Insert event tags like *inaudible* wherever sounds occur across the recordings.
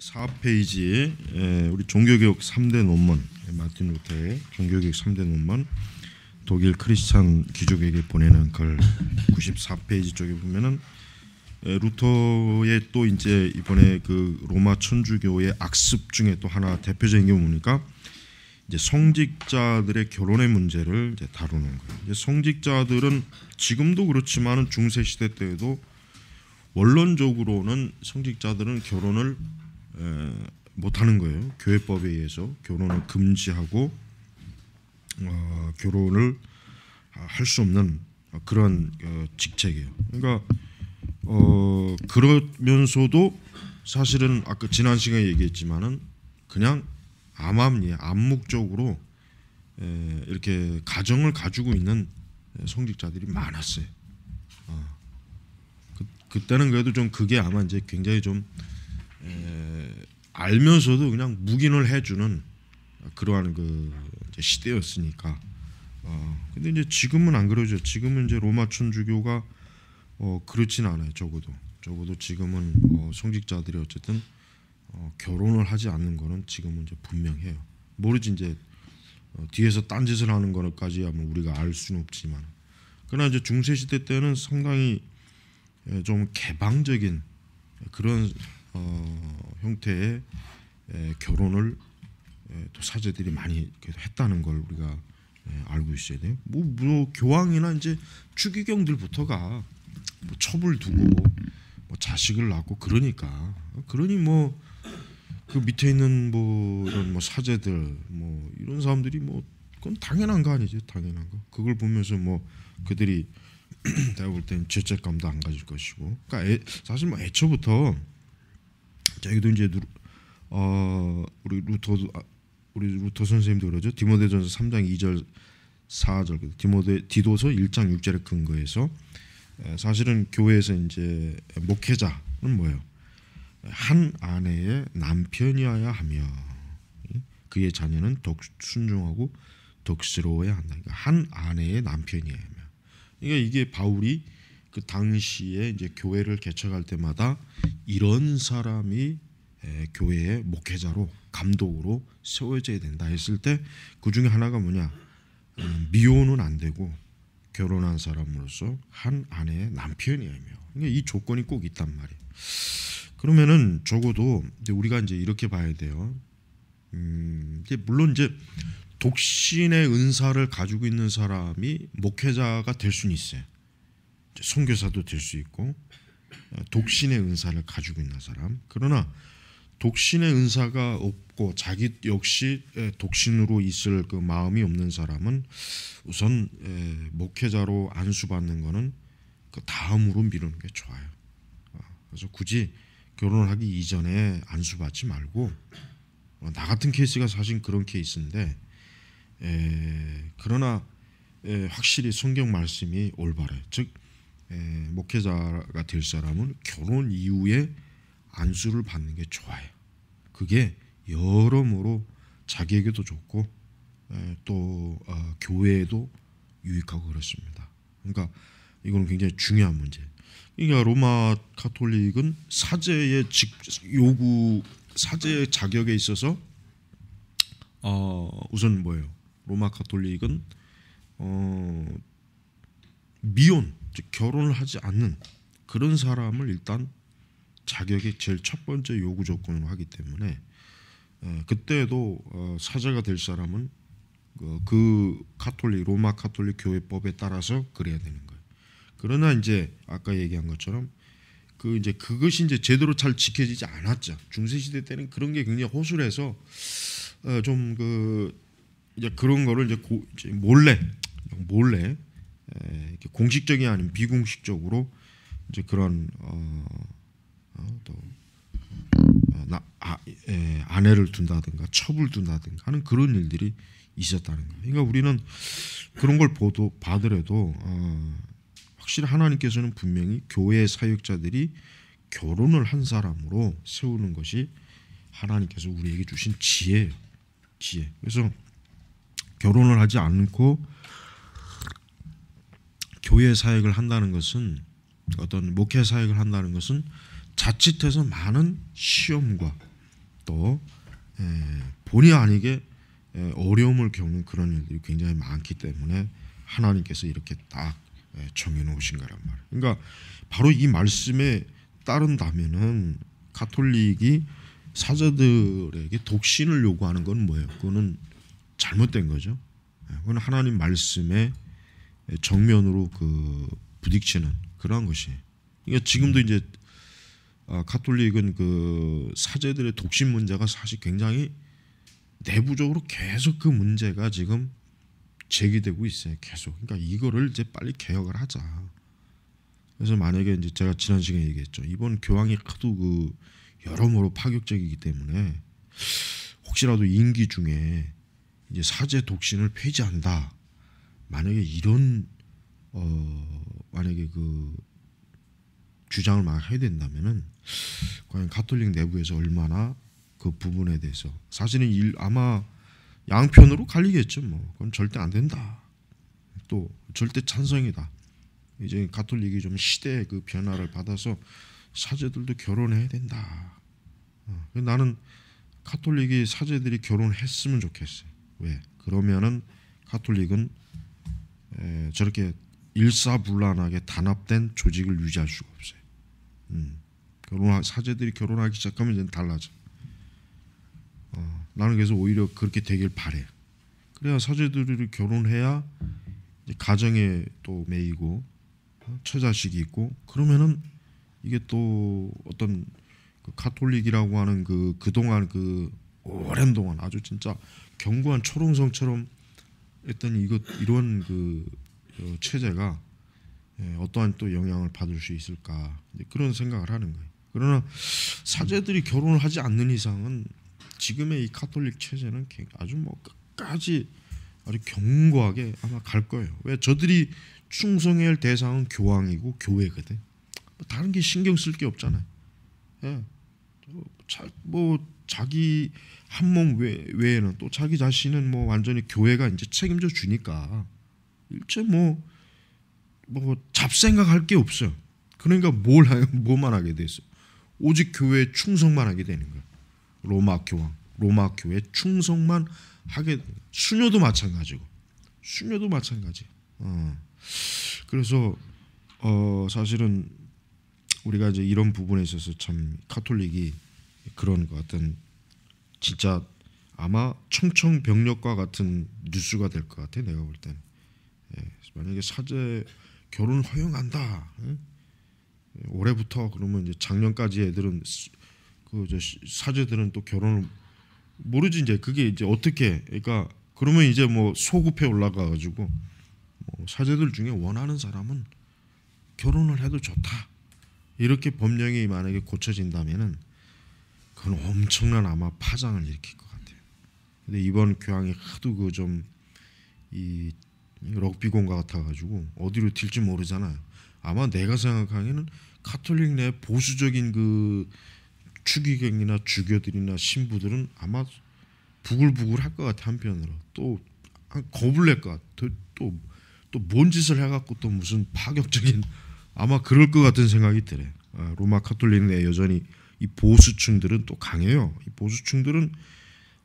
4페이지 예, 우리 종교개혁 3대 논문 예, 마틴 루터의 종교개혁 3대 논문 독일 크리스찬 귀족에게 보내는 글 94페이지 쪽에 보면은 예, 루터의 또 이제 이번에 그 로마 천주교의 악습 중에 또 하나 대표적인 게 뭡니까? 이제 성직자들의 결혼의 문제를 이제 다루는 거예요. 이제 성직자들은 지금도 그렇지만은 중세 시대 때에도 원론적으로는 성직자들은 결혼을 못하는 거예요. 교회법에 의해서 결혼을 금지하고 어, 결혼을 할 수 없는 그런 어, 직책이에요. 그러니까 어, 그러면서도 사실은 아까 지난 시간에 얘기했지만은 그냥 암암리 암묵적으로 에, 이렇게 가정을 가지고 있는 성직자들이 많았어요. 어. 그, 그때는 그래도 좀 그게 아마 이제 굉장히 좀 알면서도 그냥 묵인을 해주는 그러한 그 시대였으니까. 어, 근데 이제 지금은 안 그러죠. 지금은 이제 로마 천주교가 어, 그렇진 않아요. 적어도 적어도 지금은 어, 성직자들이 어쨌든 어, 결혼을 하지 않는 거는 지금은 이제 분명해요. 모르지 이제 어, 뒤에서 딴 짓을 하는 거까지야 뭐 우리가 알 수는 없지만 그러나 이제 중세 시대 때는 상당히 좀 개방적인 그런 어, 형태의 에, 결혼을 에, 또 사제들이 많이 했다는 걸 우리가 에, 알고 있어야 돼요. 뭐, 뭐 교황이나 이제 추기경들부터가 뭐 첩을 두고 뭐 자식을 낳고 그러니까 그러니 뭐 그 밑에 있는 뭐 이런 뭐 사제들 뭐 이런 사람들이 뭐 그건 당연한 거아니지 당연한 거 그걸 보면서 뭐 그들이 *clears throat* 내가 볼 때는 죄책감도 안 가질 것이고 그러니까 애, 사실 뭐 애초부터 자기도 이제 어 우리 루터 아, 우리 루터 선생님도 그러죠. 디모데전서 3장 2절 4절 그 디모데 디도서 1장 6절에 근거해서 사실은 교회에서 이제 목회자는 뭐예요? 한 아내의 남편이어야 하며 그의 자녀는 독, 순종하고 독스러워야 한다. 그러니까 한 아내의 남편이어야 하며. 그러니까 이게 바울이 그 당시에 이제 교회를 개척할 때마다 이런 사람이 교회의 목회자로 감독으로 세워져야 된다 했을 때 그 중에 하나가 뭐냐 어, 미혼은 안 되고 결혼한 사람으로서 한 아내의 남편이며 그러니까 이 조건이 꼭 있단 말이에요. 그러면은 적어도 우리가 이제 이렇게 봐야 돼요. 음, 물론 이제 독신의 은사를 가지고 있는 사람이 목회자가 될 수는 있어요. 선교사도 될 수 있고 어, 독신의 은사를 가지고 있는 사람. 그러나 독신의 은사가 없고 자기 역시 독신으로 있을 그 마음이 없는 사람은 우선 목회자로 안수받는 거는 그 다음으로 미루는 게 좋아요. 어, 그래서 굳이 결혼을 하기 이전에 안수받지 말고 어, 나 같은 케이스가 사실 그런 케이스인데 에, 그러나 에, 확실히 성경 말씀이 올바래요. 즉 예, 목회자가 될 사람은 결혼 이후에 안수를 받는 게 좋아요. 그게 여러모로 자기에게도 좋고 예, 또 어, 교회에도 유익하고 그렇습니다. 그러니까 이건 굉장히 중요한 문제. 그러니까 로마 카톨릭은 사제의 직, 요구 사제의 자격에 있어서 어, 우선 뭐예요? 로마 카톨릭은 어, 미혼 결혼을 하지 않는 그런 사람을 일단 자격의 제일 첫 번째 요구 조건으로 하기 때문에 예, 그때도 어, 사제가 될 사람은 그, 그 카톨릭 로마 카톨릭 교회법에 따라서 그래야 되는 거예요. 그러나 이제 아까 얘기한 것처럼 그 이제 그것이 이제 제대로 잘 지켜지지 않았죠. 중세 시대 때는 그런 게 굉장히 호술해서 어, 좀그 이제 그런 거를 이제, 고, 이제 몰래 몰래 예, 공식적이 아닌 비공식적으로 이제 그런 어, 어 또 어, 나, 아, 에, 예, 아내를 둔다든가 첩을 둔다든가 하는 그런 일들이 있었다는 거예요. 그러니까 우리는 그런 걸 보도 받으려도 어, 확실히 하나님께서는 분명히 교회 사역자들이 결혼을 한 사람으로 세우는 것이 하나님께서 우리에게 주신 지혜예요. 지혜. 그래서 결혼을 하지 않고 교회 사역을 한다는 것은 어떤 목회 사역을 한다는 것은 자칫해서 많은 시험과 또 본의 아니게 어려움을 겪는 그런 일들이 굉장히 많기 때문에 하나님께서 이렇게 딱 정해놓으신 거란 말이에요. 그러니까 바로 이 말씀에 따른다면은 가톨릭이 사자들에게 독신을 요구하는 건 뭐예요? 그거는 잘못된 거죠. 예, 그건 하나님 말씀에 정면으로 그 부딪히는 그러한 것이. 그러니까 지금도 이제 아, 카톨릭은그 사제들의 독신 문제가 사실 굉장히 내부적으로 계속 그 문제가 지금 제기되고 있어요. 계속. 그러니까 이거를 이제 빨리 개혁을 하자. 그래서 만약에 이제 제가 지난 시간에 얘기했죠. 이번 교황이 하도 그 여러모로 파격적이기 때문에 혹시라도 임기 중에 이제 사제 독신을 폐지한다. 만약에 이런 어 만약에 그 주장을 막 해야 된다면은 과연 가톨릭 내부에서 얼마나 그 부분에 대해서 사실은 일, 아마 양편으로 갈리겠죠. 뭐 그건 절대 안 된다. 또 절대 찬성이다. 이제 가톨릭이 좀 시대의 그 변화를 받아서 사제들도 결혼해야 된다. 어, 나는 가톨릭이 사제들이 결혼했으면 좋겠어요. 왜? 그러면은 가톨릭은 에, 저렇게 일사불란하게 단합된 조직을 유지할 수가 없어요. 음. 결혼 사제들이 결혼하기 시작하면 이제 달라져. 어, 나는 그래서 오히려 그렇게 되길 바래. 그래야 사제들이 결혼해야 가정에 또 매이고 어, 처자식이 있고 그러면은 이게 또 어떤 그 카톨릭이라고 하는 그 그동안 그 오랜 동안 아주 진짜 견고한 초롱성처럼 일단 이것 이런 그 어, 체제가 예, 어떠한 또 영향을 받을 수 있을까 그런 생각을 하는 거예요. 그러나 사제들이 결혼을 하지 않는 이상은 지금의 이 카톨릭 체제는 아주 뭐 끝까지 아주 견고하게 아마 갈 거예요. 왜 저들이 충성해야 할 대상은 교황이고 교회거든. 뭐 다른 게 신경 쓸 게 없잖아요. 예. 뭐, 뭐 자기 한 몸 외, 에는또 자기 자신은 뭐 완전히 교회가 이제 책임져 주니까 일체 뭐뭐 뭐 잡생각할 게 없어요. 그러니까 뭘 하, 뭐만 하게 돼있어 오직 교회에 충성만 하게 되는 거야. 로마 교황, 로마 교회 충성만 하게 수녀도 마찬가지고 수녀도 마찬가지. 어. 그래서 어 사실은 우리가 이제 이런 부분에 있어서 참 카톨릭이 그런 것 같은 진짜 아마 청청병력과 같은 뉴스가 될 것 같아 내가 볼 때는 예, 만약에 사제 결혼 허용한다 예? 예? 올해부터 그러면 이제 작년까지 애들은 그저 사제들은 또 결혼을 모르지 이제 그게 이제 어떻게 그러니까 그러면 이제 뭐 소급해 올라가 가지고 뭐 사제들 중에 원하는 사람은 결혼을 해도 좋다 이렇게 법령이 만약에 고쳐진다면은 그건 엄청난 아마 파장을 일으킬 것 같아요. 근데 이번 교황이 하도 그 좀 이 럭비 공과 같아가지고 어디로 튈지 모르잖아요. 아마 내가 생각하기에는 카톨릭 내 보수적인 그 추기경이나 주교들이나 신부들은 아마 부글부글 할것 같아 한편으로 또 겁을 낼것같 또또 뭔 짓을 해갖고 또 무슨 파격적인 아마 그럴 것 같은 생각이 들어요. 아, 로마 카톨릭 내 여전히 이 보수층들은 또 강해요. 이 보수층들은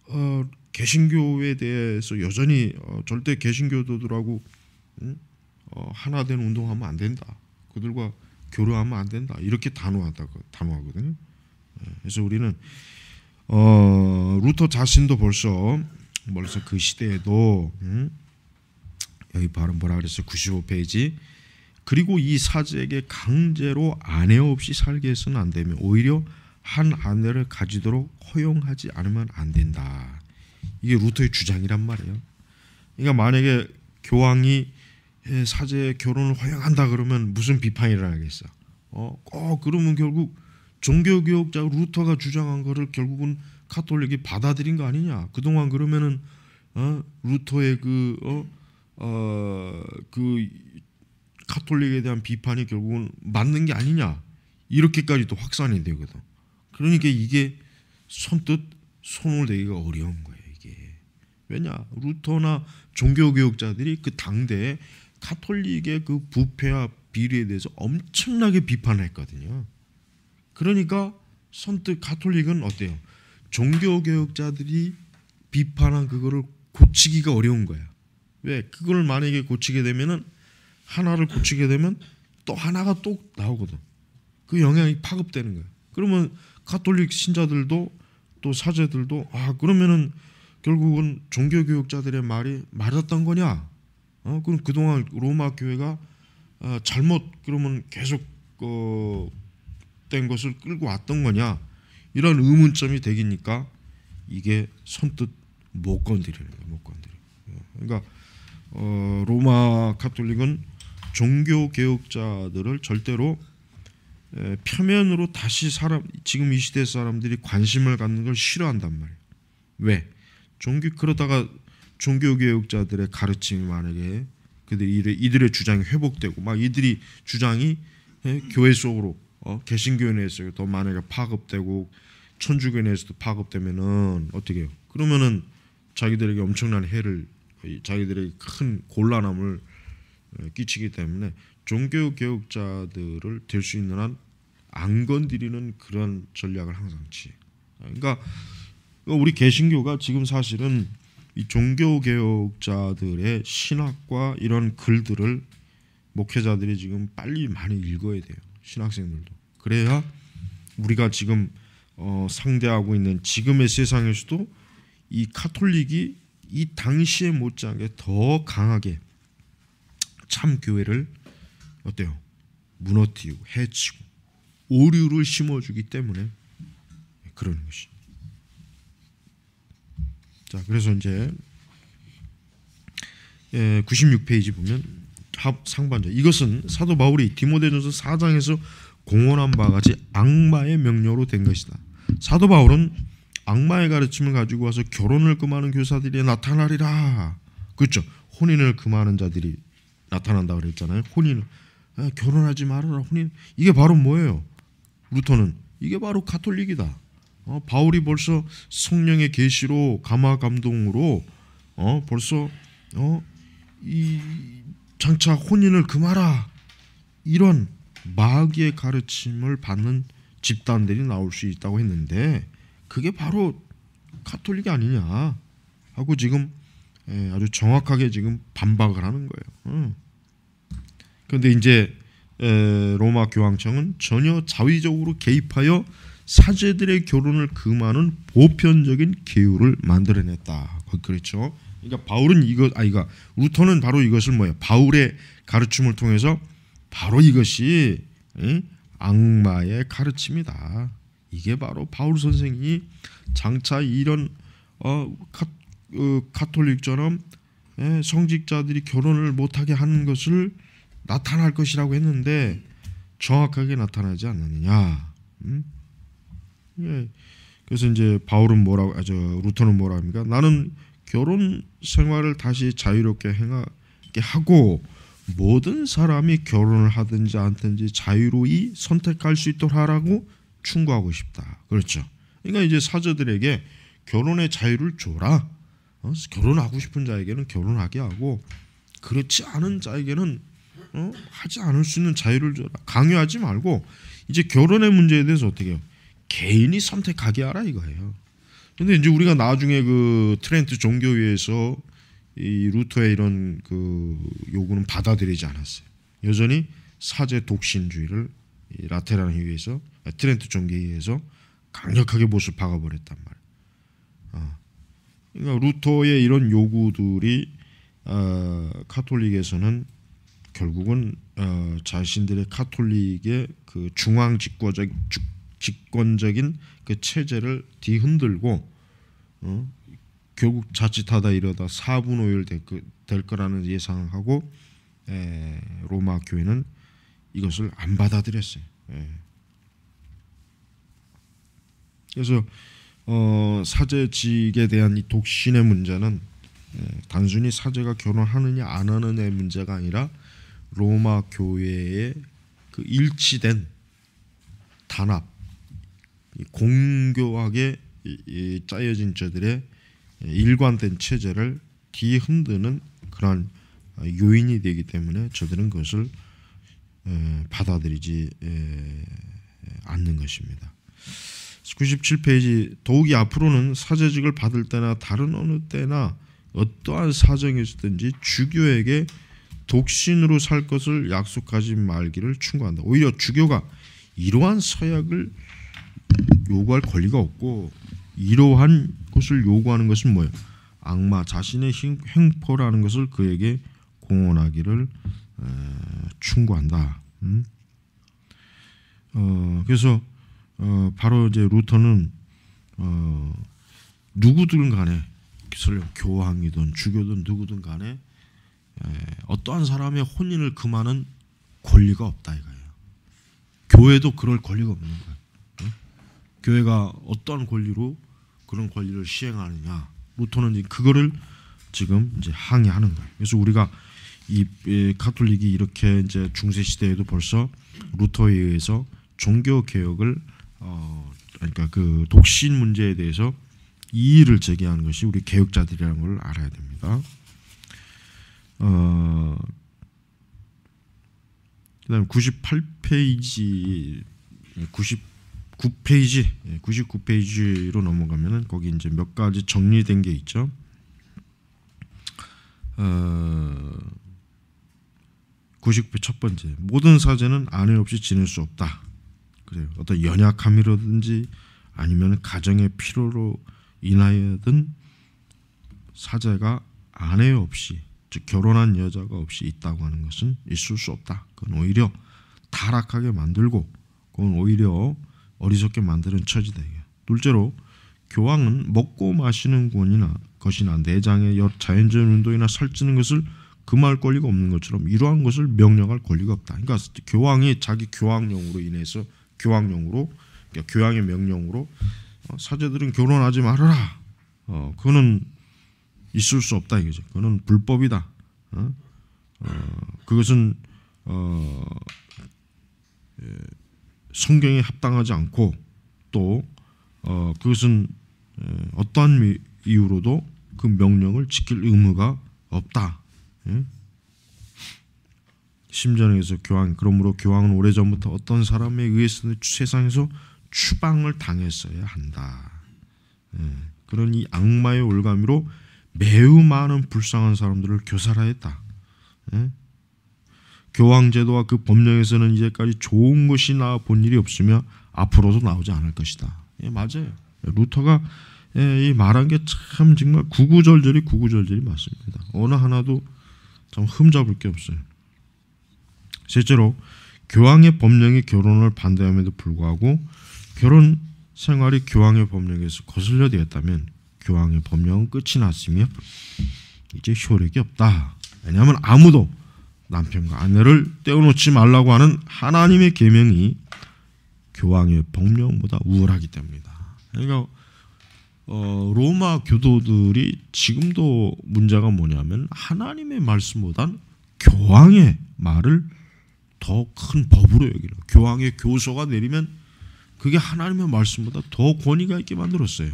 어, 개신교에 대해서 여전히 어, 절대 개신교도들하고 응? 어, 하나 된 운동하면 안 된다. 그들과 교류하면 안 된다. 이렇게 단호하다 단호하거든요. 예, 그래서 우리는 어, 루터 자신도 벌써 벌써 그 시대에도 응? 여기 바로 뭐라 그랬어요? 95페이지. 그리고 이 사제에게 강제로 아내 없이 살게 해서는 안 되며 오히려 한 아내를 가지도록 허용하지 않으면 안 된다. 이게 루터의 주장이란 말이에요. 그러니까 만약에 교황이 예, 사제의 결혼을 허용한다 그러면 무슨 비판이 일어나겠어? 어, 어 그러면 결국 종교교역자 루터가 주장한 거를 결국은 카톨릭이 받아들인 거 아니냐? 그동안 그러면은 어, 루터의 그 어, 어, 그 카톨릭에 대한 비판이 결국은 맞는 게 아니냐? 이렇게까지 또 확산이 되거든. 그러니까 이게 손뜻 손을 대기가 어려운 거예요. 이게 왜냐 루터나 종교교육자들이 그 당대에 카톨릭의 그 부패와 비리에 대해서 엄청나게 비판했거든요. 그러니까 선뜻 가톨릭은 어때요? 종교 교육자들이 비판한 그거를 고치기가 어려운 거야. 왜? 그걸 만약에 고치게 되면은 하나를 고치게 되면 또 하나가 또 나오거든. 그 영향이 파급되는 거야. 그러면 가톨릭 신자들도 또 사제들도 아 그러면은 결국은 종교 교육자들의 말이 맞았던 거냐? 어 그럼 그동안 로마 교회가 어, 잘못 그러면 계속 어, 된 것을 끌고 왔던 거냐? 이런 의문점이 되기니까 이게 선뜻 못 건드리는 거야, 못 건드려. 예, 그러니까 어, 로마 가톨릭은 종교 개혁자들을 절대로 표면으로 다시 사람 지금 이 시대 사람들이 관심을 갖는 걸 싫어한단 말이에요. 왜? 종교 그러다가 종교 개혁자들의 가르침이 만약에 그들이 이들의 주장이 회복되고 막 이들이 주장이 교회 속으로 어? 개신교 내에서 더 만약에 파급되고 천주교 내에서도 파급되면은 어떻게 요 그러면은 자기들에게 엄청난 해를 자기들에게 큰 곤란함을 끼치기 때문에 종교 개혁자들을 될 수 있는 한안 건드리는 그런 전략을 항상 취해. 그러니까 우리 개신교가 지금 사실은 이 종교 개혁자들의 신학과 이런 글들을 목회자들이 지금 빨리 많이 읽어야 돼요. 신학생들도. 그래야 우리가 지금 어, 상대하고 있는 지금의 세상에서도 이 카톨릭이 이 당시에 못지않게 더 강하게 참 교회를 어때요? 무너뜨리고 해치고 오류를 심어주기 때문에 그러는 것이. 자, 그래서 이제 96페이지 예, 보면 상반절. 이것은 사도 바울이 디모데전서 4장에서 공언한 바 같이 악마의 명령으로 된 것이다. 사도 바울은 악마의 가르침을 가지고 와서 결혼을 금하는 교사들이 나타나리라. 그렇죠. 혼인을 금하는 자들이 나타난다 그랬잖아요. 혼인 아, 결혼하지 말아라. 혼인 이게 바로 뭐예요? 루터는 이게 바로 가톨릭이다. 어, 바울이 벌써 성령의 계시로 감화 감동으로 어, 벌써 어, 이 장차 혼인을 금하라 이런 마귀의 가르침을 받는 집단들이 나올 수 있다고 했는데 그게 바로 카톨릭이 아니냐 하고 지금 예, 아주 정확하게 지금 반박을 하는 거예요. 그런데 이제 로마 교황청은 전혀 자위적으로 개입하여 사제들의 결혼을 금하는 보편적인 계율을 만들어냈다. 그, 그렇죠. 그러니까 바울은 이것 아그러 그러니까 루터는 바로 이것을 뭐예요? 바울의 가르침을 통해서 바로 이것이 응? 악마의 가르침이다. 이게 바로 바울 선생이 장차 이런 어, 카, 어, 톨릭처럼 예, 성직자들이 결혼을 못하게 하는 것을 나타날 것이라고 했는데 정확하게 나타나지 않느냐. 음? 예. 그래서 이제 바울은 뭐라고 아, 저 루터는 뭐라 합니까? 나는 결혼 생활을 다시 자유롭게 행하게 하고 모든 사람이 결혼을 하든지 않든지 자유로이 선택할 수 있도록 하라고 충고하고 싶다. 그렇죠. 그러니까 이제 사저들에게 결혼의 자유를 줘라. 어? 결혼하고 싶은 자에게는 결혼하게 하고 그렇지 않은 자에게는 어? 하지 않을 수 있는 자유를 줘라. 강요하지 말고 이제 결혼의 문제에 대해서 어떻게 해요? 개인이 선택하게 하라 이거예요. 근데 이제 우리가 나중에 그 트렌트 종교위에서 이 루터의 이런 그 요구는 받아들이지 않았어요. 여전히 사제 독신주의를 라테라 회의에서 트렌트 종교위에서 강력하게 못을 박아버렸단 말이에요. 어. 그러니까 루터의 이런 요구들이 어, 카톨릭에서는 결국은 어, 자신들의 카톨릭의 그 중앙 집권적 집권적인 그 체제를 뒤흔들고 어, 결국 자칫하다 이러다 사분오일 될, 그, 될 거라는 예상하고 에, 로마 교회는 이것을 안 받아들였어요. 에. 예. 그래서 어, 사제직에 대한 이 독신의 문제는 에, 예, 단순히 사제가 결혼하느냐 안 하느냐의 문제가 아니라 로마 교회의 그 일치된 단합, 공교하게 짜여진 저들의 일관된 체제를 뒤흔드는 그런 요인이 되기 때문에 저들은 그것을 받아들이지 않는 것입니다. 97페이지 더욱이 앞으로는 사제직을 받을 때나 다른 어느 때나 어떠한 사정이 있든지 주교에게 독신으로 살 것을 약속하지 말기를 충고한다. 오히려 주교가 이러한 서약을 요구할 권리가 없고 이러한 것을 요구하는 것은 뭐예요? 악마 자신의 행포라는 것을 그에게 공언하기를 충고한다. 음? 어, 그래서 어, 바로 이제 루터는 어, 누구든 간에 교황이든 주교든 누구든 간에 예, 어떠한 사람의 혼인을 금하는 권리가 없다 이거예요. 교회도 그럴 권리가 없는 거예요. 예? 교회가 어떠한 권리로 그런 권리를 시행하느냐? 루터는 그거를 지금 이제 항의하는 거예요. 그래서 우리가 이카톨릭이 예, 이렇게 이제 중세 시대에도 벌써 루터에 의해서 종교 개혁을 어 그러니까 그 독신 문제에 대해서 이의를 제기하는 것이 우리 개혁자들이라는 걸 알아야 됩니다. 어, 그다음 98페이지 99페이지 예, 99페이지로 예, 넘어가면 거기 이제 몇 가지 정리된 게 있죠. 어, 9페이지첫 번째 모든 사제는 아내 없이 지낼 수 없다. 그래요. 어떤 연약함이라든지 아니면 가정의 피로로 인하여든 사제가 아내 없이 즉 결혼한 여자가 없이 있다고 하는 것은 있을 수 없다. 그건 오히려 타락하게 만들고 그건 오히려 어리석게 만드는 처지다. 둘째로 교황은 먹고 마시는 권이나 것이나 내장의 자연적인 운동이나 살찌는 것을 금할 권리가 없는 것처럼 이러한 것을 명령할 권리가 없다. 그러니까 교황이 자기 교황령으로 인해서 교황령으로 그러니까 교황의 명령으로 어, 사제들은 결혼하지 말아라. 어, 그거는 있을 수 없다 이거죠. 그는 불법이다. 어? 어, 그것은 어, 예, 성경에 합당하지 않고 또 어, 그것은 예, 어떠한 이유로도 그 명령을 지킬 의무가 없다. 예? 심전에서 교황 그러므로 교황은 오래전부터 어떤 사람에 의해서 세상에서 추방을 당했어야 한다. 예. 그런 이 악마의 올가미로 매우 많은 불쌍한 사람들을 교살하였다. 예? 교황제도와 그 법령에서는 이제까지 좋은 것이 나와 본 일이 없으며 앞으로도 나오지 않을 것이다. 예, 맞아요. 예, 루터가 예, 이 말한 게 참 정말 구구절절이 구구절절이 맞습니다. 어느 하나도 참 흠잡을 게 없어요. 실제로 교황의 법령이 결혼을 반대함에도 불구하고 결혼 생활이 교황의 법령에서 거슬려 되었다면 교황의 법령은 끝이 났으며 이제 효력이 없다. 왜냐하면 아무도 남편과 아내를 떼어놓지 말라고 하는 하나님의 계명이 교황의 법령보다 우월하기 때문이다. 그러니까 어, 로마 교도들이 지금도 문제가 뭐냐면 하나님의 말씀보단 교황의 말을 더 큰 법으로 여기는 교황의 교서가 내리면 그게 하나님의 말씀보다 더 권위가 있게 만들었어요.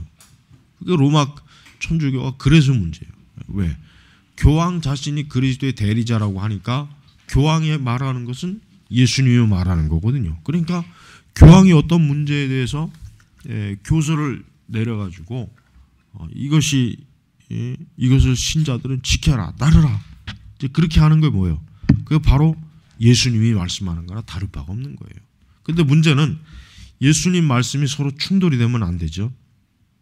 그게 로마 천주교가 아, 그래서 문제예요. 왜? 교황 자신이 그리스도의 대리자라고 하니까 교황이 말하는 것은 예수님이 말하는 거거든요. 그러니까 교황이 어떤 문제에 대해서 예, 교서를 내려가지고 어, 이것이 예, 이것을 신자들은 지켜라, 따르라. 이제 그렇게 하는 게 뭐예요? 그게 바로 예수님이 말씀하는 거나 다를 바가 없는 거예요. 근데 문제는 예수님 말씀이 서로 충돌이 되면 안 되죠.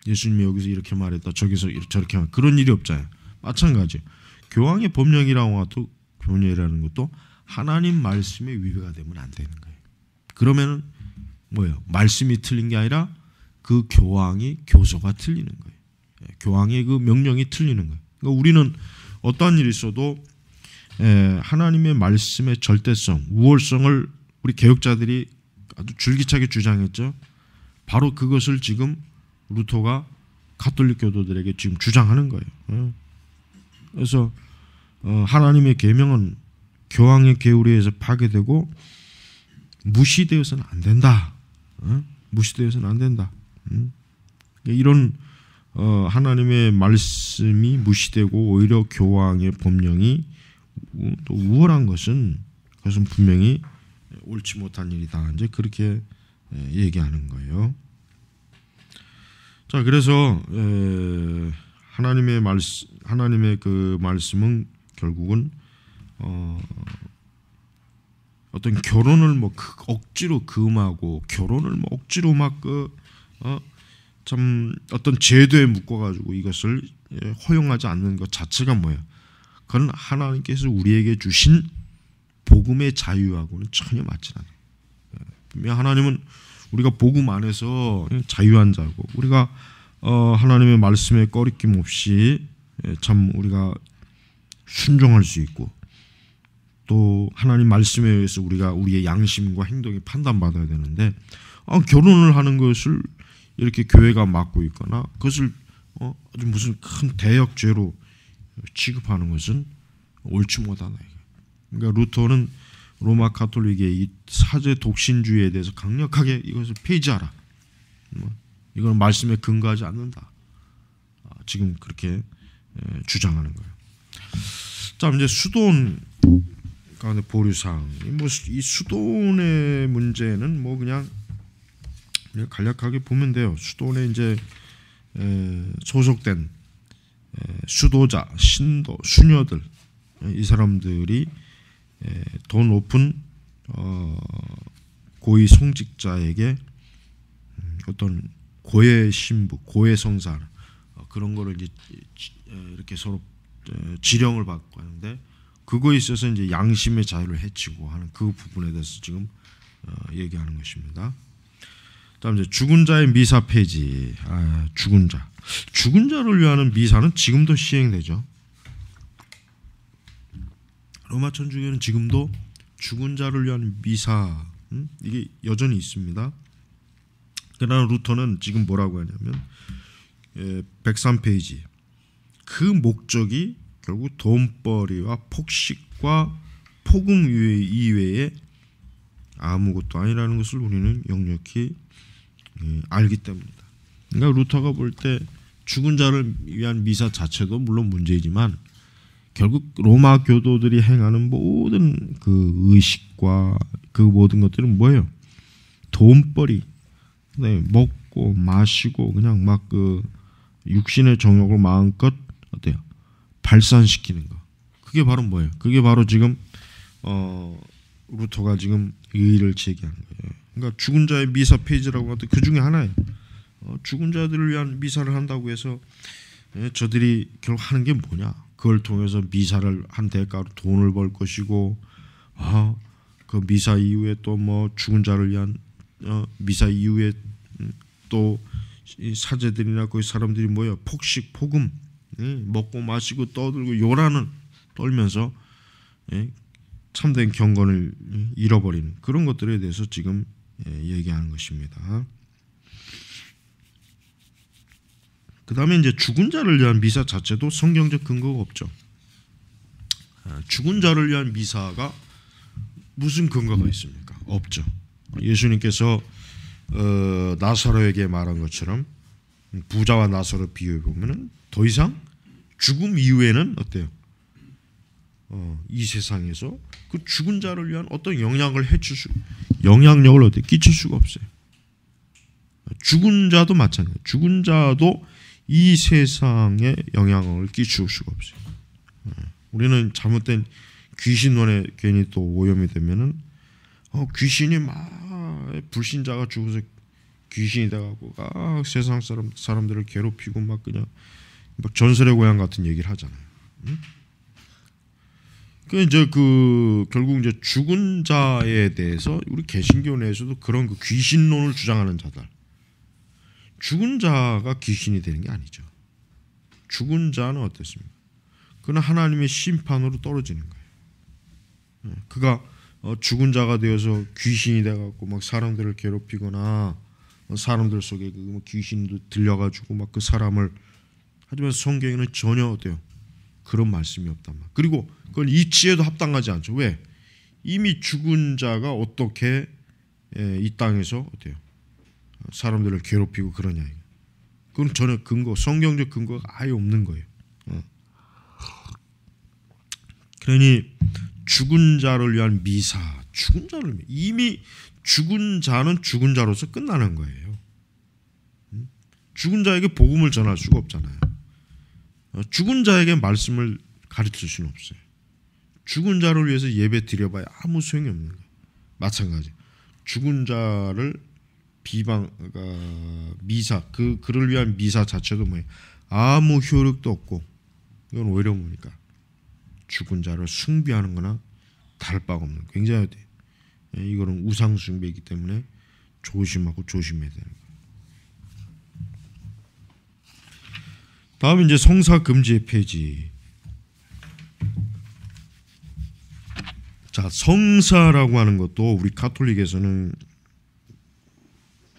예수님이 여기서 이렇게 말했다 저기서 저렇게 말 그런 일이 없잖아요. 마찬가지 교황의 법령이라고 하도 교리라는 것도 하나님 말씀에 위배가 되면 안 되는 거예요. 그러면은 뭐예요? 말씀이 틀린 게 아니라 그 교황이 교조가 틀리는 거예요. 예, 교황의 그 명령이 틀리는 거예요. 그러니까 우리는 어떠한 일이 있어도 예, 하나님의 말씀의 절대성, 우월성을 우리 개혁자들이 아주 줄기차게 주장했죠. 바로 그것을 지금 루터가 가톨릭 교도들에게 지금 주장하는 거예요. 예. 그래서 어, 하나님의 계명은 교황의 계우리에서 파괴되고 무시되어서는 안 된다. 어? 무시되어서는 안 된다. 음? 그러니까 이런 어, 하나님의 말씀이 무시되고 오히려 교황의 법령이 또 우월한 것은 그것은 분명히 옳지 못한 일이다. 이제 그렇게 예, 얘기하는 거예요. 자 그래서 하나님의 말 하나님의 그 말씀은 결국은 어, 어떤 결혼을 뭐 그 억지로 금하고 결혼을 뭐 억지로 막그참 어, 어떤 제도에 묶어가지고 이것을 예, 허용하지 않는 것 자체가 뭐야 그건 하나님께서 우리에게 주신 복음의 자유하고는 전혀 맞지 않아요. 예, 분명 하나님은 우리가 복음 안에서 음. 자유한 자고 우리가 어, 하나님의 말씀에 꺼리낌 없이 예, 참 우리가 순종할 수 있고 또 하나님 말씀에 의해서 우리가 우리의 양심과 행동이 판단받아야 되는데 아, 결혼을 하는 것을 이렇게 교회가 막고 있거나 그것을 어, 아주 무슨 큰 대역죄로 취급하는 것은 옳지 못하다. 그러니까 루터는 로마 가톨릭의 이 사제 독신주의에 대해서 강력하게 이것을 폐지하라. 뭐 이건 말씀에 근거하지 않는다. 아, 지금 그렇게 주장하는 거예요. 자 이제 수도원 가운데 보류사이 뭐 수도원의 문제는 뭐 그냥 네, 간략하게 보면 돼요. 수도원에 이제 소속된 수도자, 신도, 수녀들 이 사람들이 예, 더 높은 어, 고위 송직자에게 음, 어떤 고해 신부, 고해 성사 어, 그런 거를 이제 어, 이렇게 서로 지령을 받고 하는데 그거에 있어서 이제 양심의 자유를 해치고 하는 그 부분에 대해서 지금 얘기하는 것입니다. 다음 이제 죽은 자의 미사 폐지 아, 죽은 자. 죽은 자를 위하는 미사는 지금도 시행되죠. 로마 천주교는 지금도 죽은 자를 위한 미사 음? 이게 여전히 있습니다. 그러나 루터는 지금 뭐라고 하냐면 예, 103페이지 그 목적이 결국 돈벌이와 폭식과 폭음 이외에 아무것도 아니라는 것을 우리는 역력히 예, 알기 때문입다 그러니까 루터가 볼 때 죽은 자를 위한 미사 자체도 물론 문제이지만 결국 로마 교도들이 행하는 모든 그 의식과 그 모든 것들은 뭐예요? 돈벌이, 네, 먹고 마시고 그냥 막 그 육신의 정욕을 마음껏 어때요? 발산시키는 거. 그게 바로 뭐예요? 그게 바로 지금 어, 루터가 지금 의의를 제기한 거예요. 그러니까 죽은 자의 미사 페이지라고 하는그 중에 하나예요. 어, 죽은 자들을 위한 미사를 한다고 해서 예, 저들이 결국 하는 게 뭐냐? 그걸 통해서 미사를 한 대가로 돈을 벌 것이고 어, 그 미사 이후에 또 뭐 죽은 자를 위한 어, 미사 이후에 음, 또 사제들이나 거그 사람들이 뭐야 폭식 폭음 예, 먹고 마시고 떠들고 요란을 떨면서 예, 참된 경건을 예, 잃어버리는 그런 것들에 대해서 지금 예, 얘기하는 것입니다. 그 다음에 이제 죽은 자를 위한 미사 자체도 성경적 근거가 없죠. 아, 죽은 자를 위한 미사가 무슨 근거가 있습니까? 없죠. 예수님께서 어, 나사로에게 말한 것처럼 부자와 나사로 비유해 보면은 더 이상 죽음 이후에는 어때요? 어, 이 세상에서 그 죽은 자를 위한 어떤 영향을 해줄 수, 영향력을 어떻 끼칠 수가 없어요. 죽은 자도 마찬가지. 죽은 자도 이 세상에 영향을 끼칠 수가 없어요. 예. 우리는 잘못된 귀신론에 괜히 또 오염이 되면은 어, 귀신이 막 불신자가 죽어서 귀신이 돼가고 아, 세상 사람 사람들을 괴롭히고 막 그냥 막 전설의 고향 같은 얘기를 하잖아요. 응? 그 이제 그 결국 이제 죽은 자에 대해서 우리 개신교 내에서도 그런 그 귀신론을 주장하는 자들 죽은 자가 귀신이 되는 게 아니죠. 죽은 자는 어떻습니까? 그는 하나님의 심판으로 떨어지는 거예요. 네, 그가 어, 죽은 자가 되어서 귀신이 돼갖고 막 사람들을 괴롭히거나 어, 사람들 속에 그 뭐 귀신도 들려가지고 막 그 사람을 하지만 성경에는 전혀 어때요? 그런 말씀이 없단 말. 그리고 그건 이치에도 합당하지 않죠. 왜? 이미 죽은 자가 어떻게 예, 이 땅에서 어때요? 사람들을 괴롭히고 그러냐. 그건 전혀 근거, 성경적 근거가 아예 없는 거예요. 음. 그러니 죽은 자를 위한 미사, 죽은 자를 이미 죽은 자는 죽은 자로서 끝나는 거예요. 음? 죽은 자에게 복음을 전할 수가 없잖아요. 어, 죽은 자에게 말씀을 가르칠 수는 없어요. 죽은 자를 위해서 예배 드려봐야 아무 소용이 없는 거예요. 마찬가지. 죽은 자를 비방 그러니까 미사 그 그를 위한 미사 자체도뭐예 아무 효력도 없고 이건 오히려 뭡니까 죽은 자를 숭배하는거나 다를 바가 없는 굉장히 예, 이거는 우상 숭배이기 때문에 조심하고 조심해야 되는 다음 이제 성사 금지 폐지. 자 성사라고 하는 것도 우리 카톨릭에서는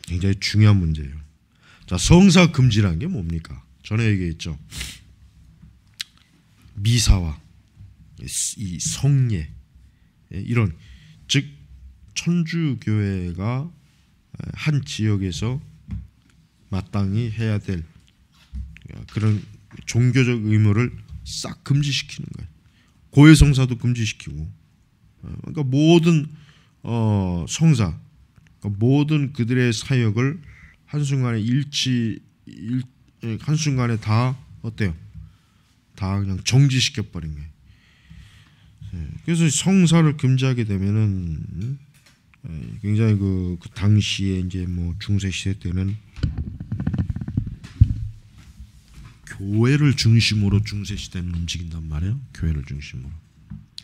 굉장히 중요한 문제예요. 자, 성사 금지라는 게 뭡니까? 전에 얘기했죠. 미사와 이 성례 예, 이런 즉 천주교회가 한 지역에서 마땅히 해야 될 그런 종교적 의무를 싹 금지시키는 거예요. 고해 성사도 금지시키고 어, 그러니까 모든 어, 성사 모든 그들의 사역을 한순간에 일치 일, 예, 한순간에 다 어때요? 다 그냥 정지시켜 버린 거예요. 그래서 성사를 금지하게 되면은 예, 굉장히 그, 그 당시에 이제 뭐 중세 시대 때는 교회를 중심으로 중세 시대는 움직인단 말이에요. 교회를 중심으로.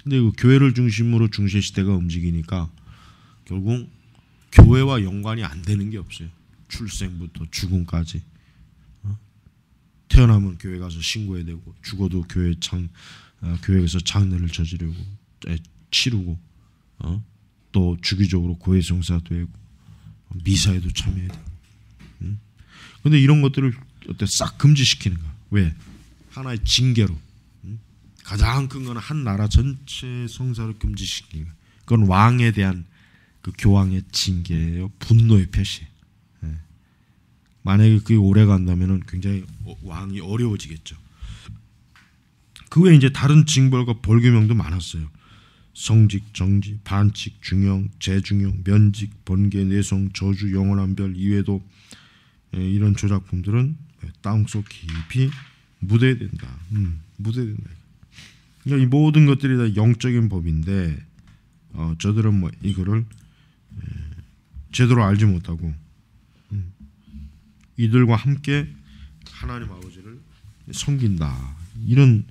근데 그 교회를 중심으로 중세 시대가 움직이니까 결국 교회와 연관이 안 되는 게 없어요. 출생부터 죽음까지. 어? 태어나면 교회 가서 신고해야 되고 죽어도 교회 장 어, 교회에서 장례를 저지르고 치르고 어? 또 주기적으로 고해성사도 하고 미사에도 참여해야 되고. 응? 음? 근데 이런 것들을 어때 싹 금지시키는 거야. 왜? 하나의 징계로. 응? 음? 가장 큰건한 나라 전체 성사를 금지시키는 거야. 그건 왕에 대한 그 교황의 징계예요. 분노의 표시. 예. 만약에 그게 오래 간다면 굉장히 어, 왕이 어려워지겠죠. 그 외에 이제 다른 징벌과 벌금형도 많았어요. 성직, 정지, 반칙, 중형, 재중형, 면직, 번개, 내성, 저주, 영원한 별 이외도 예, 이런 조작품들은 예, 땅속 깊이 무대된다. 음, 무대된다. 그러니까 이 모든 것들이 다 영적인 법인데 어, 저들은 뭐 이거를 제대로 알지 못하고 음, 이들과 함께 하나님 아버지를 섬긴다 이런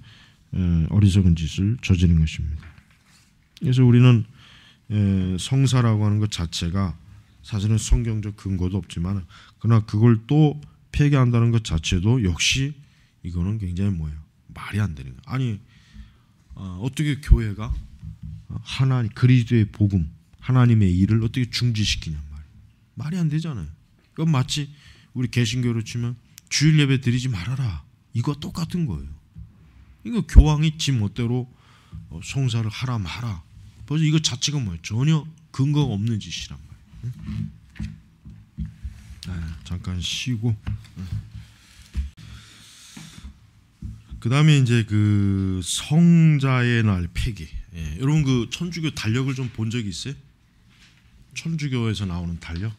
어리석은 짓을 저지른 것입니다. 그래서 우리는 성사라고 하는 것 자체가 사실은 성경적 근거도 없지만 그러나 그걸 또 폐기한다는 것 자체도 역시 이거는 굉장히 뭐예요 말이 안 되는 거예요. 아니 어, 떻게 교회가 하나님 그리스도의 복음 하나님의 일을 어떻게 중지시키냐말이 말이 안 되잖아요. 그건 마치 우리 개신교로 치면 주일 예배 드리지 말아라. 이거 똑같은 거예요. 이거 교황이 지 멋대로 어, 송사를 하라 마라. 벌써 이거 자체가 뭐예요? 전혀 근거가 없는 짓이란 말이에요. 아, 잠깐 쉬고. 그 다음에 이제 그 성자의 날 폐기. 예, 여러분 그 천주교 달력을 좀 본 적이 있어요? 천주교에서 나오는 달력.